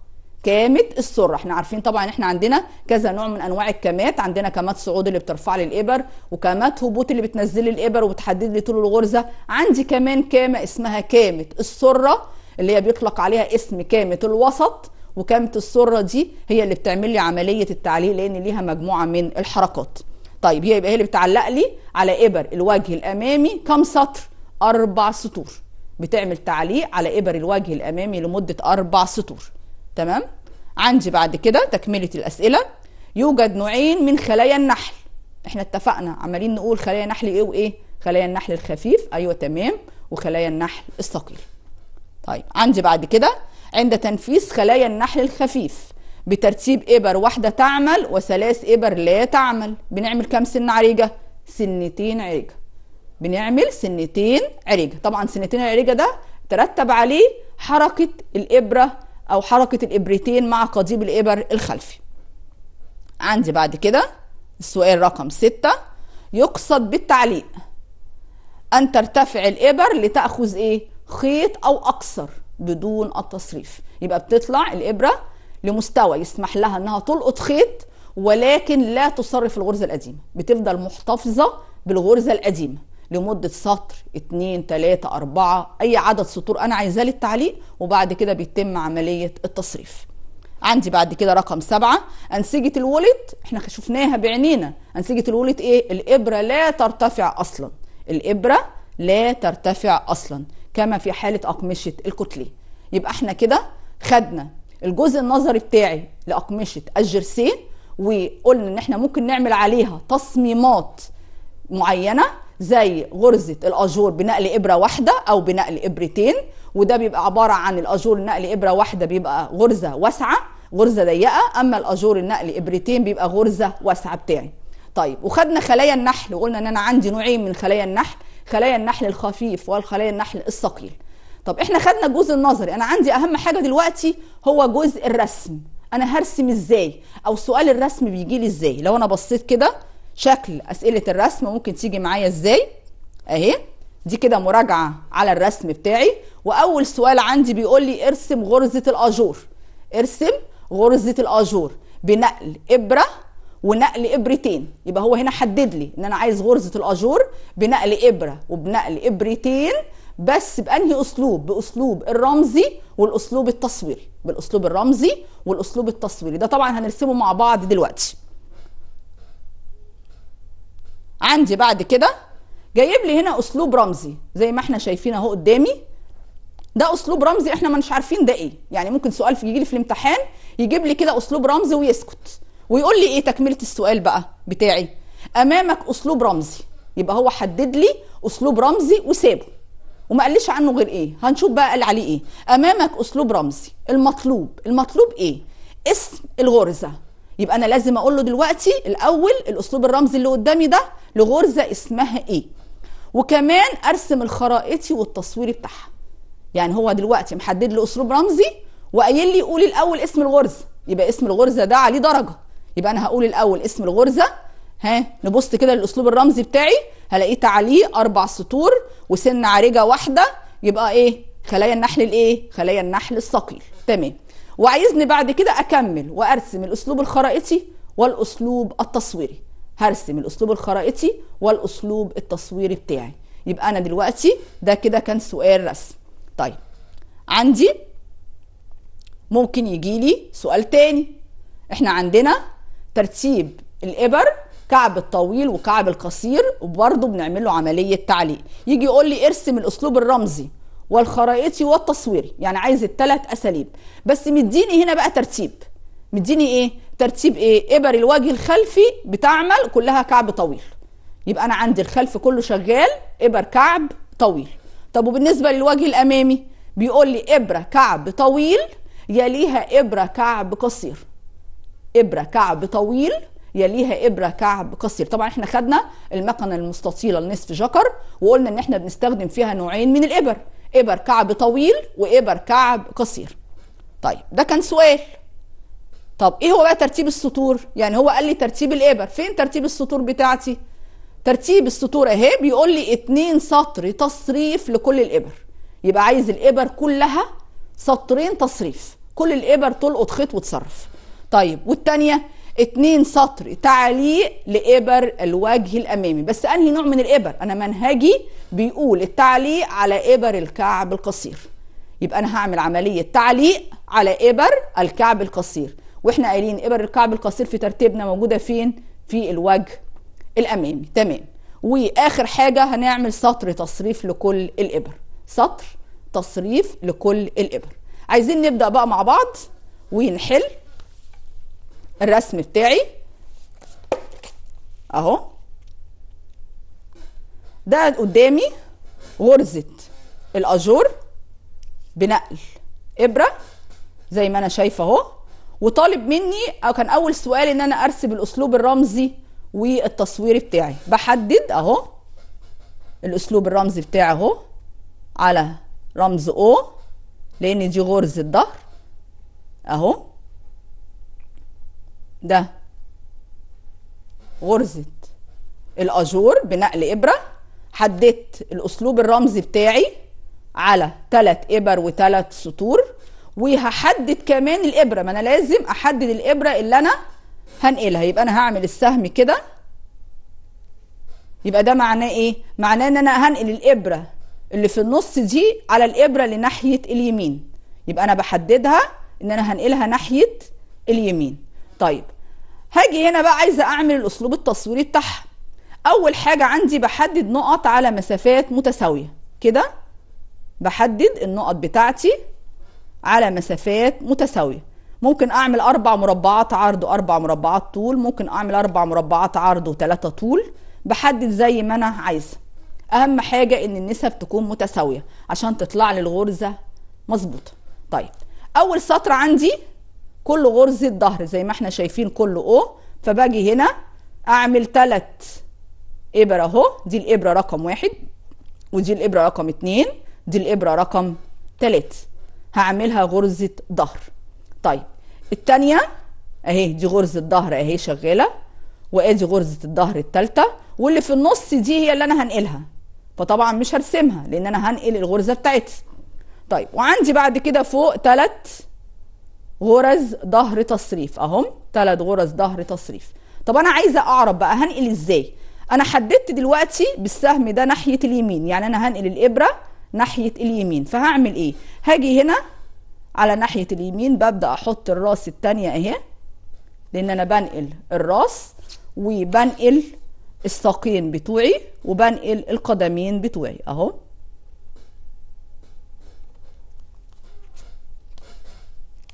كامة السرة احنا عارفين طبعا احنا عندنا كذا نوع من انواع الكمات عندنا كامات صعود اللي بترفع لي الابر وكمات هبوط اللي بتنزل لي الابر وبتحدد لي طول الغرزة عندي كمان كامة اسمها كامة السرة اللي هي بيطلق عليها اسم كامة الوسط وكامه السره دي هي اللي بتعمل لي عمليه التعليق لان ليها مجموعه من الحركات طيب هي يبقى هي اللي بتعلق لي على ابر الوجه الامامي كم سطر اربع سطور بتعمل تعليق على ابر الوجه الامامي لمده اربع سطور تمام عندي بعد كده تكمله الاسئله يوجد نوعين من خلايا النحل احنا اتفقنا عمالين نقول خلايا نحل ايه وايه خلايا النحل الخفيف ايوه تمام وخلايا النحل الثقيل طيب عندي بعد كده عند تنفيذ خلايا النحل الخفيف بترتيب إبر واحدة تعمل وثلاث إبر لا تعمل بنعمل كام سن عريجة؟ سنتين عريجة بنعمل سنتين عريجة طبعا سنتين عريجة ده ترتب عليه حركة الإبرة أو حركة الإبرتين مع قضيب الإبر الخلفي عندي بعد كده السؤال رقم ستة يقصد بالتعليق أن ترتفع الإبر لتأخذ إيه؟ خيط أو أقصر بدون التصريف يبقى بتطلع الابره لمستوى يسمح لها انها تلقط خيط ولكن لا تصرف الغرزه القديمه بتفضل محتفظه بالغرزه القديمه لمدة سطر اتنين تلاتة أربعة أي عدد سطور أنا عايزاه للتعليق وبعد كده بيتم عملية التصريف عندي بعد كده رقم سبعة أنسجة الولد احنا شفناها بعينينا أنسجة الولد إيه؟ الإبرة لا ترتفع أصلا الإبرة لا ترتفع أصلا كما في حاله اقمشه الكتلي يبقى احنا كده خدنا الجزء النظري بتاعي لاقمشه الجرسين وقلنا ان احنا ممكن نعمل عليها تصميمات معينه زي غرزه الاجور بنقل ابره واحده او بنقل ابرتين وده بيبقى عباره عن الاجور نقل ابره واحده بيبقى غرزه واسعه غرزه ضيقه اما الاجور النقل ابرتين بيبقى غرزه واسعه بتاعي طيب وخدنا خلايا النحل وقلنا ان انا عندي نوعين من خلايا النحل خلايا النحل الخفيف والخلايا النحل الثقيل طب احنا خدنا الجزء النظري انا عندي اهم حاجه دلوقتي هو جزء الرسم انا هرسم ازاي او سؤال الرسم بيجي لي ازاي لو انا بصيت كده شكل اسئله الرسم ممكن تيجي معايا ازاي اهي دي كده مراجعه على الرسم بتاعي واول سؤال عندي بيقول لي ارسم غرزه الاجور ارسم غرزه الاجور بنقل ابره ونقل ابرتين يبقى هو هنا حدد لي ان انا عايز غرزه الاجور بنقل ابره وبنقل ابرتين بس بانهي اسلوب باسلوب الرمزي والاسلوب التصويري بالاسلوب الرمزي والاسلوب التصويري ده طبعا هنرسمه مع بعض دلوقتي عندي بعد كده جايب لي هنا اسلوب رمزي زي ما احنا شايفين اهو قدامي ده اسلوب رمزي احنا مش عارفين ده ايه يعني ممكن سؤال يجي لي في الامتحان يجيب لي كده اسلوب رمزي ويسكت ويقول لي ايه تكمله السؤال بقى بتاعي امامك اسلوب رمزي يبقى هو حدد لي اسلوب رمزي وسابه وما قالش عنه غير ايه هنشوف بقى قال عليه ايه امامك اسلوب رمزي المطلوب المطلوب ايه اسم الغرزه يبقى انا لازم اقول له دلوقتي الاول الاسلوب الرمزي اللي قدامي ده لغرزه اسمها ايه وكمان ارسم الخرائطي والتصويري بتاعها يعني هو دلوقتي محدد لي اسلوب رمزي وقايل لي قولي الاول اسم الغرزه يبقى اسم الغرزه ده عليه درجه يبقى انا هقول الاول اسم الغرزه ها نبص كده للاسلوب الرمزي بتاعي هلاقيه تعليق اربع سطور وسن عارجه واحده يبقى ايه خلايا النحل الايه خلايا النحل الصقيل تمام وعايزني بعد كده اكمل وارسم الاسلوب الخرائطي والاسلوب التصويري هرسم الاسلوب الخرائطي والاسلوب التصويري بتاعي يبقى انا دلوقتي ده كده كان سؤال رسم طيب عندي ممكن يجي لي سؤال تاني احنا عندنا ترتيب الإبر كعب الطويل وكعب القصير وبرضه بنعمل له عملية تعليق يجي يقول لي ارسم الأسلوب الرمزي والخرائطي والتصويري يعني عايز الثلاث أساليب بس مديني هنا بقى ترتيب مديني إيه؟ ترتيب إيه؟ إبر الوجه الخلفي بتعمل كلها كعب طويل يبقى أنا عندي الخلف كله شغال إبر كعب طويل طب وبالنسبة للوجه الأمامي بيقول لي إبرة كعب طويل يليها إبرة كعب قصير ابره كعب طويل يليها ابره كعب قصير طبعا احنا خدنا المكنه المستطيله لنصف جكر وقلنا ان احنا بنستخدم فيها نوعين من الابر ابر كعب طويل وابر كعب قصير طيب ده كان سؤال طب ايه هو بقى ترتيب السطور يعني هو قال لي ترتيب الابر فين ترتيب السطور بتاعتي ترتيب السطور اهي بيقول لي اتنين سطر تصريف لكل الابر يبقى عايز الابر كلها سطرين تصريف كل الابر تلقط خيط وتصرف طيب والتانية اتنين سطر تعليق لإبر الوجه الأمامي بس أنهي نوع من الإبر أنا منهجي بيقول التعليق على إبر الكعب القصير يبقى أنا هعمل عملية تعليق على إبر الكعب القصير وإحنا قايلين إبر الكعب القصير في ترتيبنا موجودة فين في الوجه الأمامي تمام وآخر حاجة هنعمل سطر تصريف لكل الإبر سطر تصريف لكل الإبر عايزين نبدأ بقى مع بعض ونحل الرسم بتاعي اهو ده قدامي غرزه الاجور بنقل ابره زي ما انا شايفه اهو وطالب مني او كان اول سؤال ان انا ارسم الاسلوب الرمزي والتصوير بتاعي بحدد اهو الاسلوب الرمزي بتاعي اهو على رمز او لان دي غرزه ظهر اهو ده غرزة الأجور بنقل إبرة حددت الأسلوب الرمزي بتاعي على تلات إبر وتلات سطور وهحدد كمان الإبرة ما أنا لازم أحدد الإبرة اللي أنا هنقلها يبقى أنا هعمل السهم كده يبقى ده معناه إيه؟ معناه إن أنا هنقل الإبرة اللي في النص دي على الإبرة اللي ناحية اليمين يبقى أنا بحددها إن أنا هنقلها ناحية اليمين طيب هاجي هنا بقى عايزه اعمل الاسلوب التصويري بتاعها اول حاجه عندي بحدد نقط على مسافات متساويه كده بحدد النقط بتاعتي على مسافات متساويه ممكن اعمل اربع مربعات عرض واربع مربعات طول ممكن اعمل اربع مربعات عرض وثلاثه طول بحدد زي ما انا عايزه اهم حاجه ان النسب تكون متساويه عشان تطلع لي الغرزه مظبوطه طيب اول سطر عندي كل غرزة ظهر زي ما احنا شايفين كله او فباجي هنا اعمل ثلاث ابره اهو دي الابرة رقم واحد ودي الابرة رقم اتنين دي الابرة رقم تلاتة هعملها غرزة ظهر طيب التانية اهي دي غرزة ظهر اهي شغالة وادي غرزة الظهر التالتة واللي في النص دي هي اللي انا هنقلها فطبعا مش هرسمها لان انا هنقل الغرزة بتاعتي طيب وعندي بعد كده فوق ثلاث غرز ظهر تصريف اهم ثلاث غرز ظهر تصريف طب انا عايزه اعرف بقى هنقل ازاي انا حددت دلوقتي بالسهم ده ناحيه اليمين يعني انا هنقل الابره ناحيه اليمين فهعمل ايه هاجي هنا على ناحيه اليمين ببدا احط الراس الثانيه اهي لان انا بنقل الراس وبنقل الساقين بتوعي وبنقل القدمين بتوعي اهو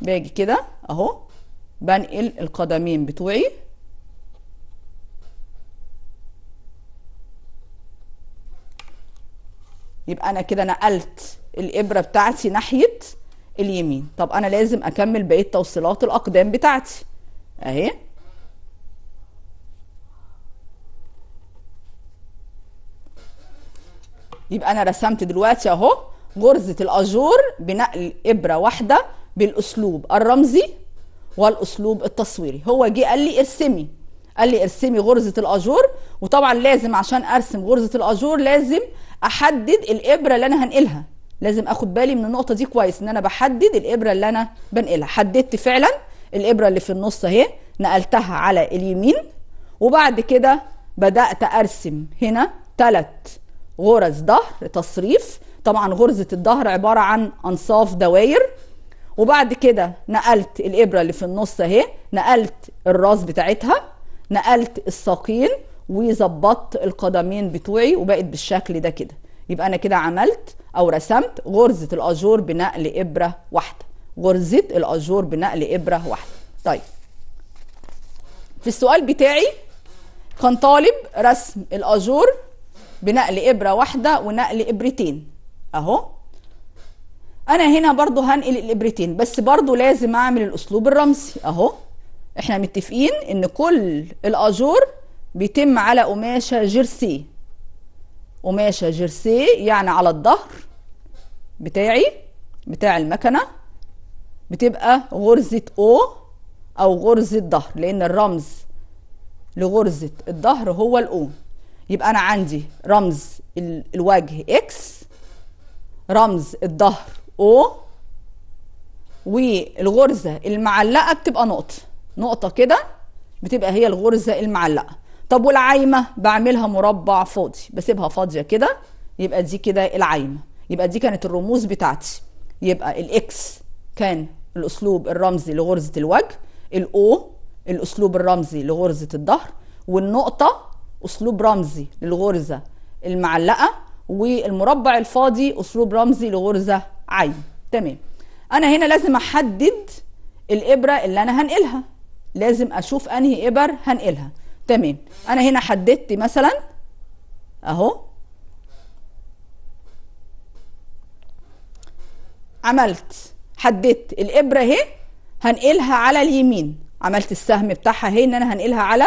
باجي كده اهو بنقل القدمين بتوعي يبقى انا كده نقلت الابره بتاعتي ناحيه اليمين طب انا لازم اكمل بقيه توصيلات الاقدام بتاعتي اهي يبقى انا رسمت دلوقتي اهو غرزه الاجور بنقل ابره واحده بالاسلوب الرمزي والاسلوب التصويري هو جه قال لي ارسمي قال لي ارسمي غرزه الاجور وطبعا لازم عشان ارسم غرزه الاجور لازم احدد الابره اللي انا هنقلها لازم اخد بالي من النقطه دي كويس ان انا بحدد الابره اللي انا بنقلها حددت فعلا الابره اللي في النص اهي نقلتها على اليمين وبعد كده بدات ارسم هنا ثلاث غرز ظهر تصريف طبعا غرزه الظهر عباره عن انصاف دواير وبعد كده نقلت الابره اللي في النص اهي نقلت الراس بتاعتها نقلت الساقين وظبطت القدمين بتوعي وبقت بالشكل ده كده يبقى انا كده عملت او رسمت غرزه الاجور بنقل ابره واحده غرزه الاجور بنقل ابره واحده طيب في السؤال بتاعي كان طالب رسم الاجور بنقل ابره واحده ونقل ابرتين اهو انا هنا برضو هنقل الابرتين بس برضو لازم اعمل الاسلوب الرمزي اهو احنا متفقين ان كل الاجور بيتم على قماشه جيرسي قماشه جيرسي يعني على الظهر بتاعي بتاع المكنه بتبقى غرزه او او غرزه ظهر لان الرمز لغرزه الظهر هو الاو يبقى انا عندي رمز الوجه اكس رمز الظهر او والغرزه المعلقه بتبقى نقطه نقطه كده بتبقى هي الغرزه المعلقه طب والعايمه بعملها مربع فاضي بسيبها فاضيه كده يبقى دي كده العايمه يبقى دي كانت الرموز بتاعتي يبقى الاكس كان الاسلوب الرمزي لغرزه الوجه الاو الاسلوب الرمزي لغرزه الظهر والنقطه اسلوب رمزي للغرزه المعلقه والمربع الفاضي اسلوب رمزي لغرزه عين تمام انا هنا لازم احدد الابره اللي انا هنقلها لازم اشوف انهي ابر هنقلها تمام انا هنا حددت مثلا اهو عملت حددت الابره اهي هنقلها على اليمين عملت السهم بتاعها اهي ان انا هنقلها على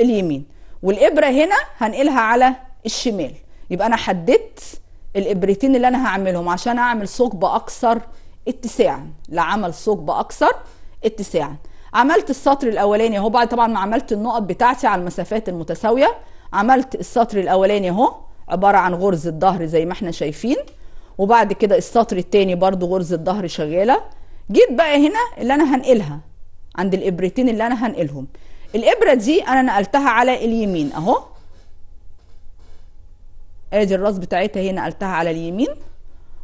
اليمين والابره هنا هنقلها على الشمال يبقى انا حددت الابرتين اللي انا هعملهم عشان اعمل ثقب اكثر اتساعا لعمل ثقب اكثر اتساعا عملت السطر الاولاني اهو بعد طبعا ما عملت النقط بتاعتي على المسافات المتساويه عملت السطر الاولاني اهو عباره عن غرز الظهر زي ما احنا شايفين وبعد كده السطر الثاني برضو غرز الظهر شغاله جيت بقى هنا اللي انا هنقلها عند الابرتين اللي انا هنقلهم الابره دي انا نقلتها على اليمين اهو ادي الراس بتاعتها هي نقلتها على اليمين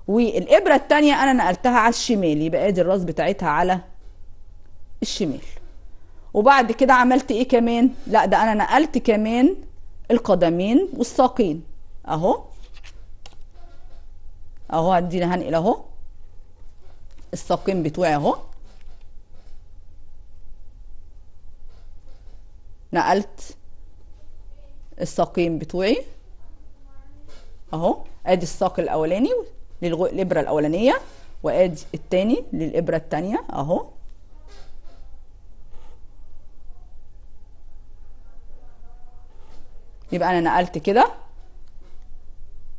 والابره الثانيه انا نقلتها على الشمال يبقى ادي الراس بتاعتها على الشمال وبعد كده عملت ايه كمان لا ده انا نقلت كمان القدمين والساقين اهو اهو عندنا هنقل اهو الساقين بتوعي اهو نقلت الساقين بتوعي اهو ادي الساق الاولاني للابره الاولانيه وادي الثاني للابره الثانيه اهو يبقى انا نقلت كده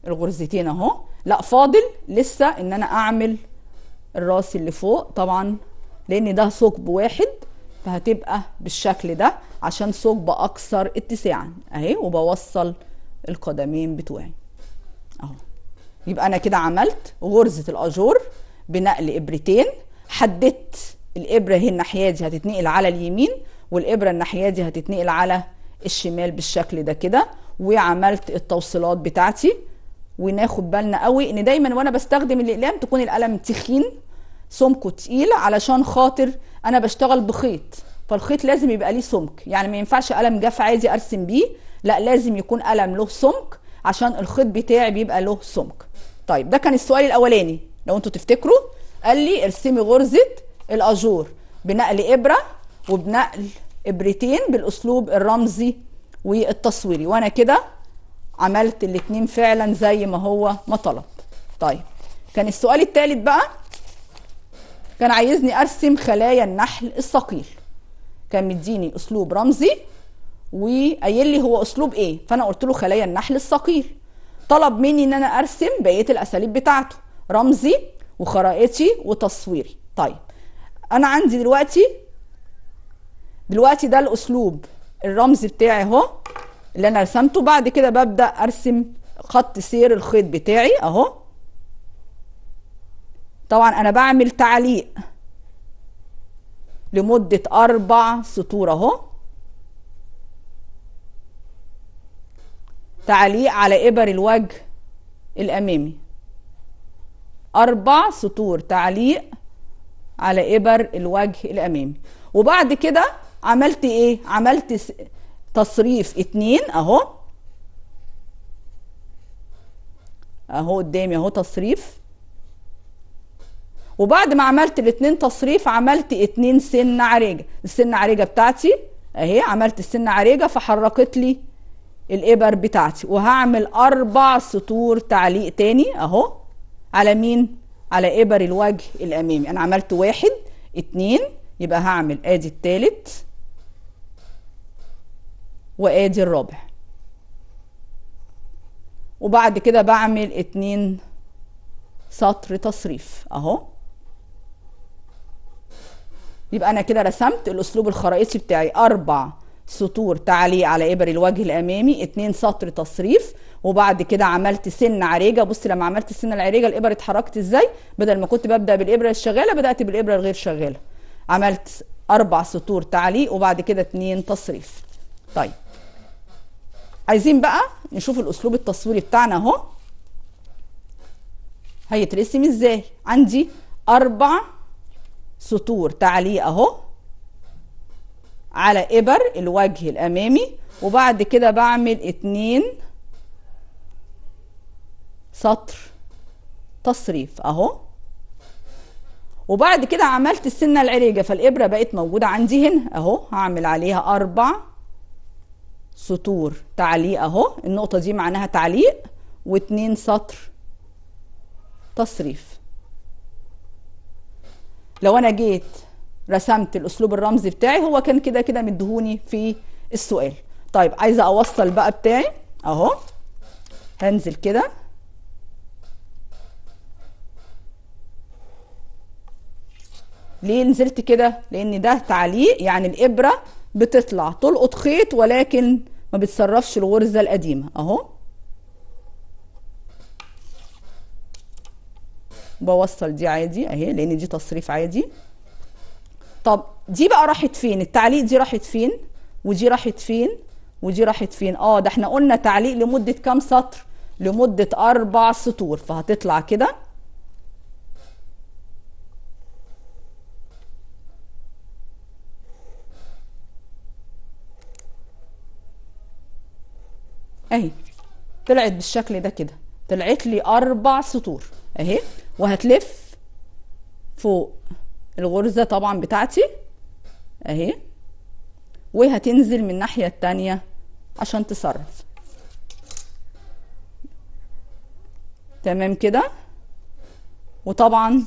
الغرزتين اهو لا فاضل لسه ان انا اعمل الراس اللي فوق طبعا لان ده ثقب واحد فهتبقى بالشكل ده عشان ثقب اكثر اتساعا اهي وبوصل القدمين بتوعي يبقى انا كده عملت غرزه الاجور بنقل ابرتين حددت الابره هي الناحيه دي هتتنقل على اليمين والابره الناحيه دي هتتنقل على الشمال بالشكل ده كده وعملت التوصيلات بتاعتي وناخد بالنا قوي ان دايما وانا بستخدم الاقلام تكون القلم تخين سمكه تقيل علشان خاطر انا بشتغل بخيط فالخيط لازم يبقى ليه سمك يعني ما ينفعش قلم جاف عادي ارسم بيه لا لازم يكون قلم له سمك عشان الخيط بتاعي بيبقى له سمك طيب ده كان السؤال الاولاني لو انتوا تفتكروا قال لي ارسمي غرزه الاجور بنقل ابره وبنقل ابرتين بالاسلوب الرمزي والتصويري وانا كده عملت الاتنين فعلا زي ما هو ما طلب طيب كان السؤال الثالث بقى كان عايزني ارسم خلايا النحل الثقيل كان مديني اسلوب رمزي وقايل لي هو اسلوب ايه فانا قلت له خلايا النحل الثقيل طلب مني ان انا ارسم بقيه الاساليب بتاعته رمزي وخرائطي وتصويري طيب انا عندي دلوقتي دلوقتي ده الاسلوب الرمزي بتاعي اهو اللي انا رسمته بعد كده ببدا ارسم خط سير الخيط بتاعي اهو طبعا انا بعمل تعليق لمده اربع سطور اهو تعليق على إبر الوجه الأمامي أربع سطور تعليق على إبر الوجه الأمامي وبعد كده عملت إيه؟ عملت تصريف اتنين أهو أهو قدامي أهو تصريف وبعد ما عملت الاتنين تصريف عملت اتنين سن عريجة السن عريجة بتاعتي اهي عملت السن عريجة فحركت لي الابر بتاعتي وهعمل اربع سطور تعليق تاني اهو على مين على ابر الوجه الامامي انا عملت واحد اتنين يبقى هعمل ادي التالت وادي الرابع وبعد كده بعمل اتنين سطر تصريف اهو يبقى انا كده رسمت الاسلوب الخرائطي بتاعي اربع سطور تعليق على ابر الوجه الامامي اتنين سطر تصريف وبعد كده عملت سن عريجه بص لما عملت السن العريجه الابر اتحركت ازاي بدل ما كنت ببدا بالابره الشغاله بدات بالابره الغير شغاله عملت اربع سطور تعليق وبعد كده اتنين تصريف طيب عايزين بقى نشوف الاسلوب التصويري بتاعنا اهو هيترسم ازاي عندي اربع سطور تعليق اهو على إبر الوجه الأمامي وبعد كده بعمل اتنين سطر تصريف أهو وبعد كده عملت السنة العريجة فالإبرة بقت موجودة عندي هنا أهو هعمل عليها أربع سطور تعليق أهو النقطة دي معناها تعليق واتنين سطر تصريف لو أنا جيت رسمت الاسلوب الرمزي بتاعي هو كان كده كده مدهوني في السؤال طيب عايزه اوصل بقى بتاعي اهو هنزل كده ليه نزلت كده لان ده تعليق يعني الابره بتطلع تلقط خيط ولكن ما بتصرفش الغرزه القديمه اهو بوصل دي عادي اهي لان دي تصريف عادي طب دي بقى راحت فين التعليق دي راحت فين ودي راحت فين ودي راحت فين اه ده احنا قلنا تعليق لمده كام سطر لمده اربع سطور فهتطلع كده اهي طلعت بالشكل ده كده طلعت لي اربع سطور اهي وهتلف فوق الغرزة طبعا بتاعتي اهي وهتنزل من الناحية التانية عشان تصرف تمام كده وطبعا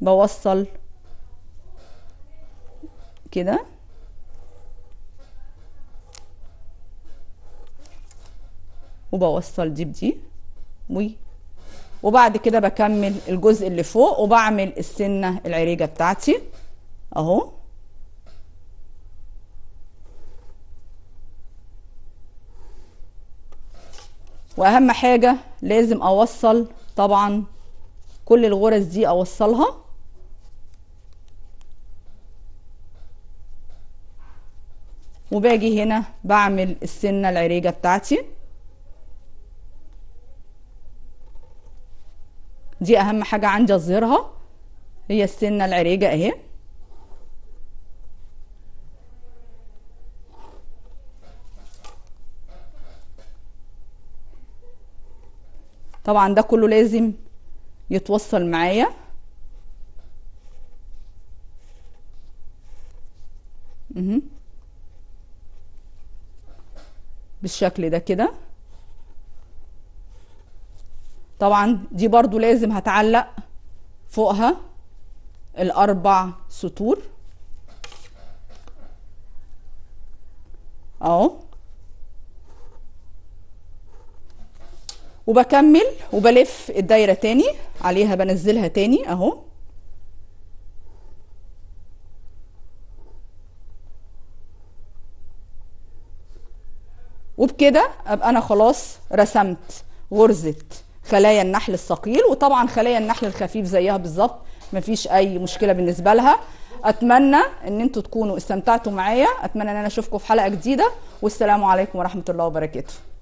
بوصل كده وبوصل دي بدي وبعد كده بكمل الجزء اللي فوق وبعمل السنة العريجة بتاعتي اهو واهم حاجة لازم اوصل طبعا كل الغرز دي اوصلها وباجي هنا بعمل السنة العريجة بتاعتي دي اهم حاجة عندي اظهرها هي السنة العريجة اهي طبعا ده كله لازم يتوصل معايا بالشكل ده كده طبعا دي برضو لازم هتعلق فوقها الاربع سطور اهو وبكمل وبلف الدايرة تاني عليها بنزلها تاني اهو وبكده ابقى انا خلاص رسمت غرزه خلايا النحل الثقيل وطبعا خلايا النحل الخفيف زيها بالظبط مفيش اي مشكله بالنسبه لها اتمنى ان انتوا تكونوا استمتعتوا معايا اتمنى ان انا اشوفكم في حلقه جديده والسلام عليكم ورحمه الله وبركاته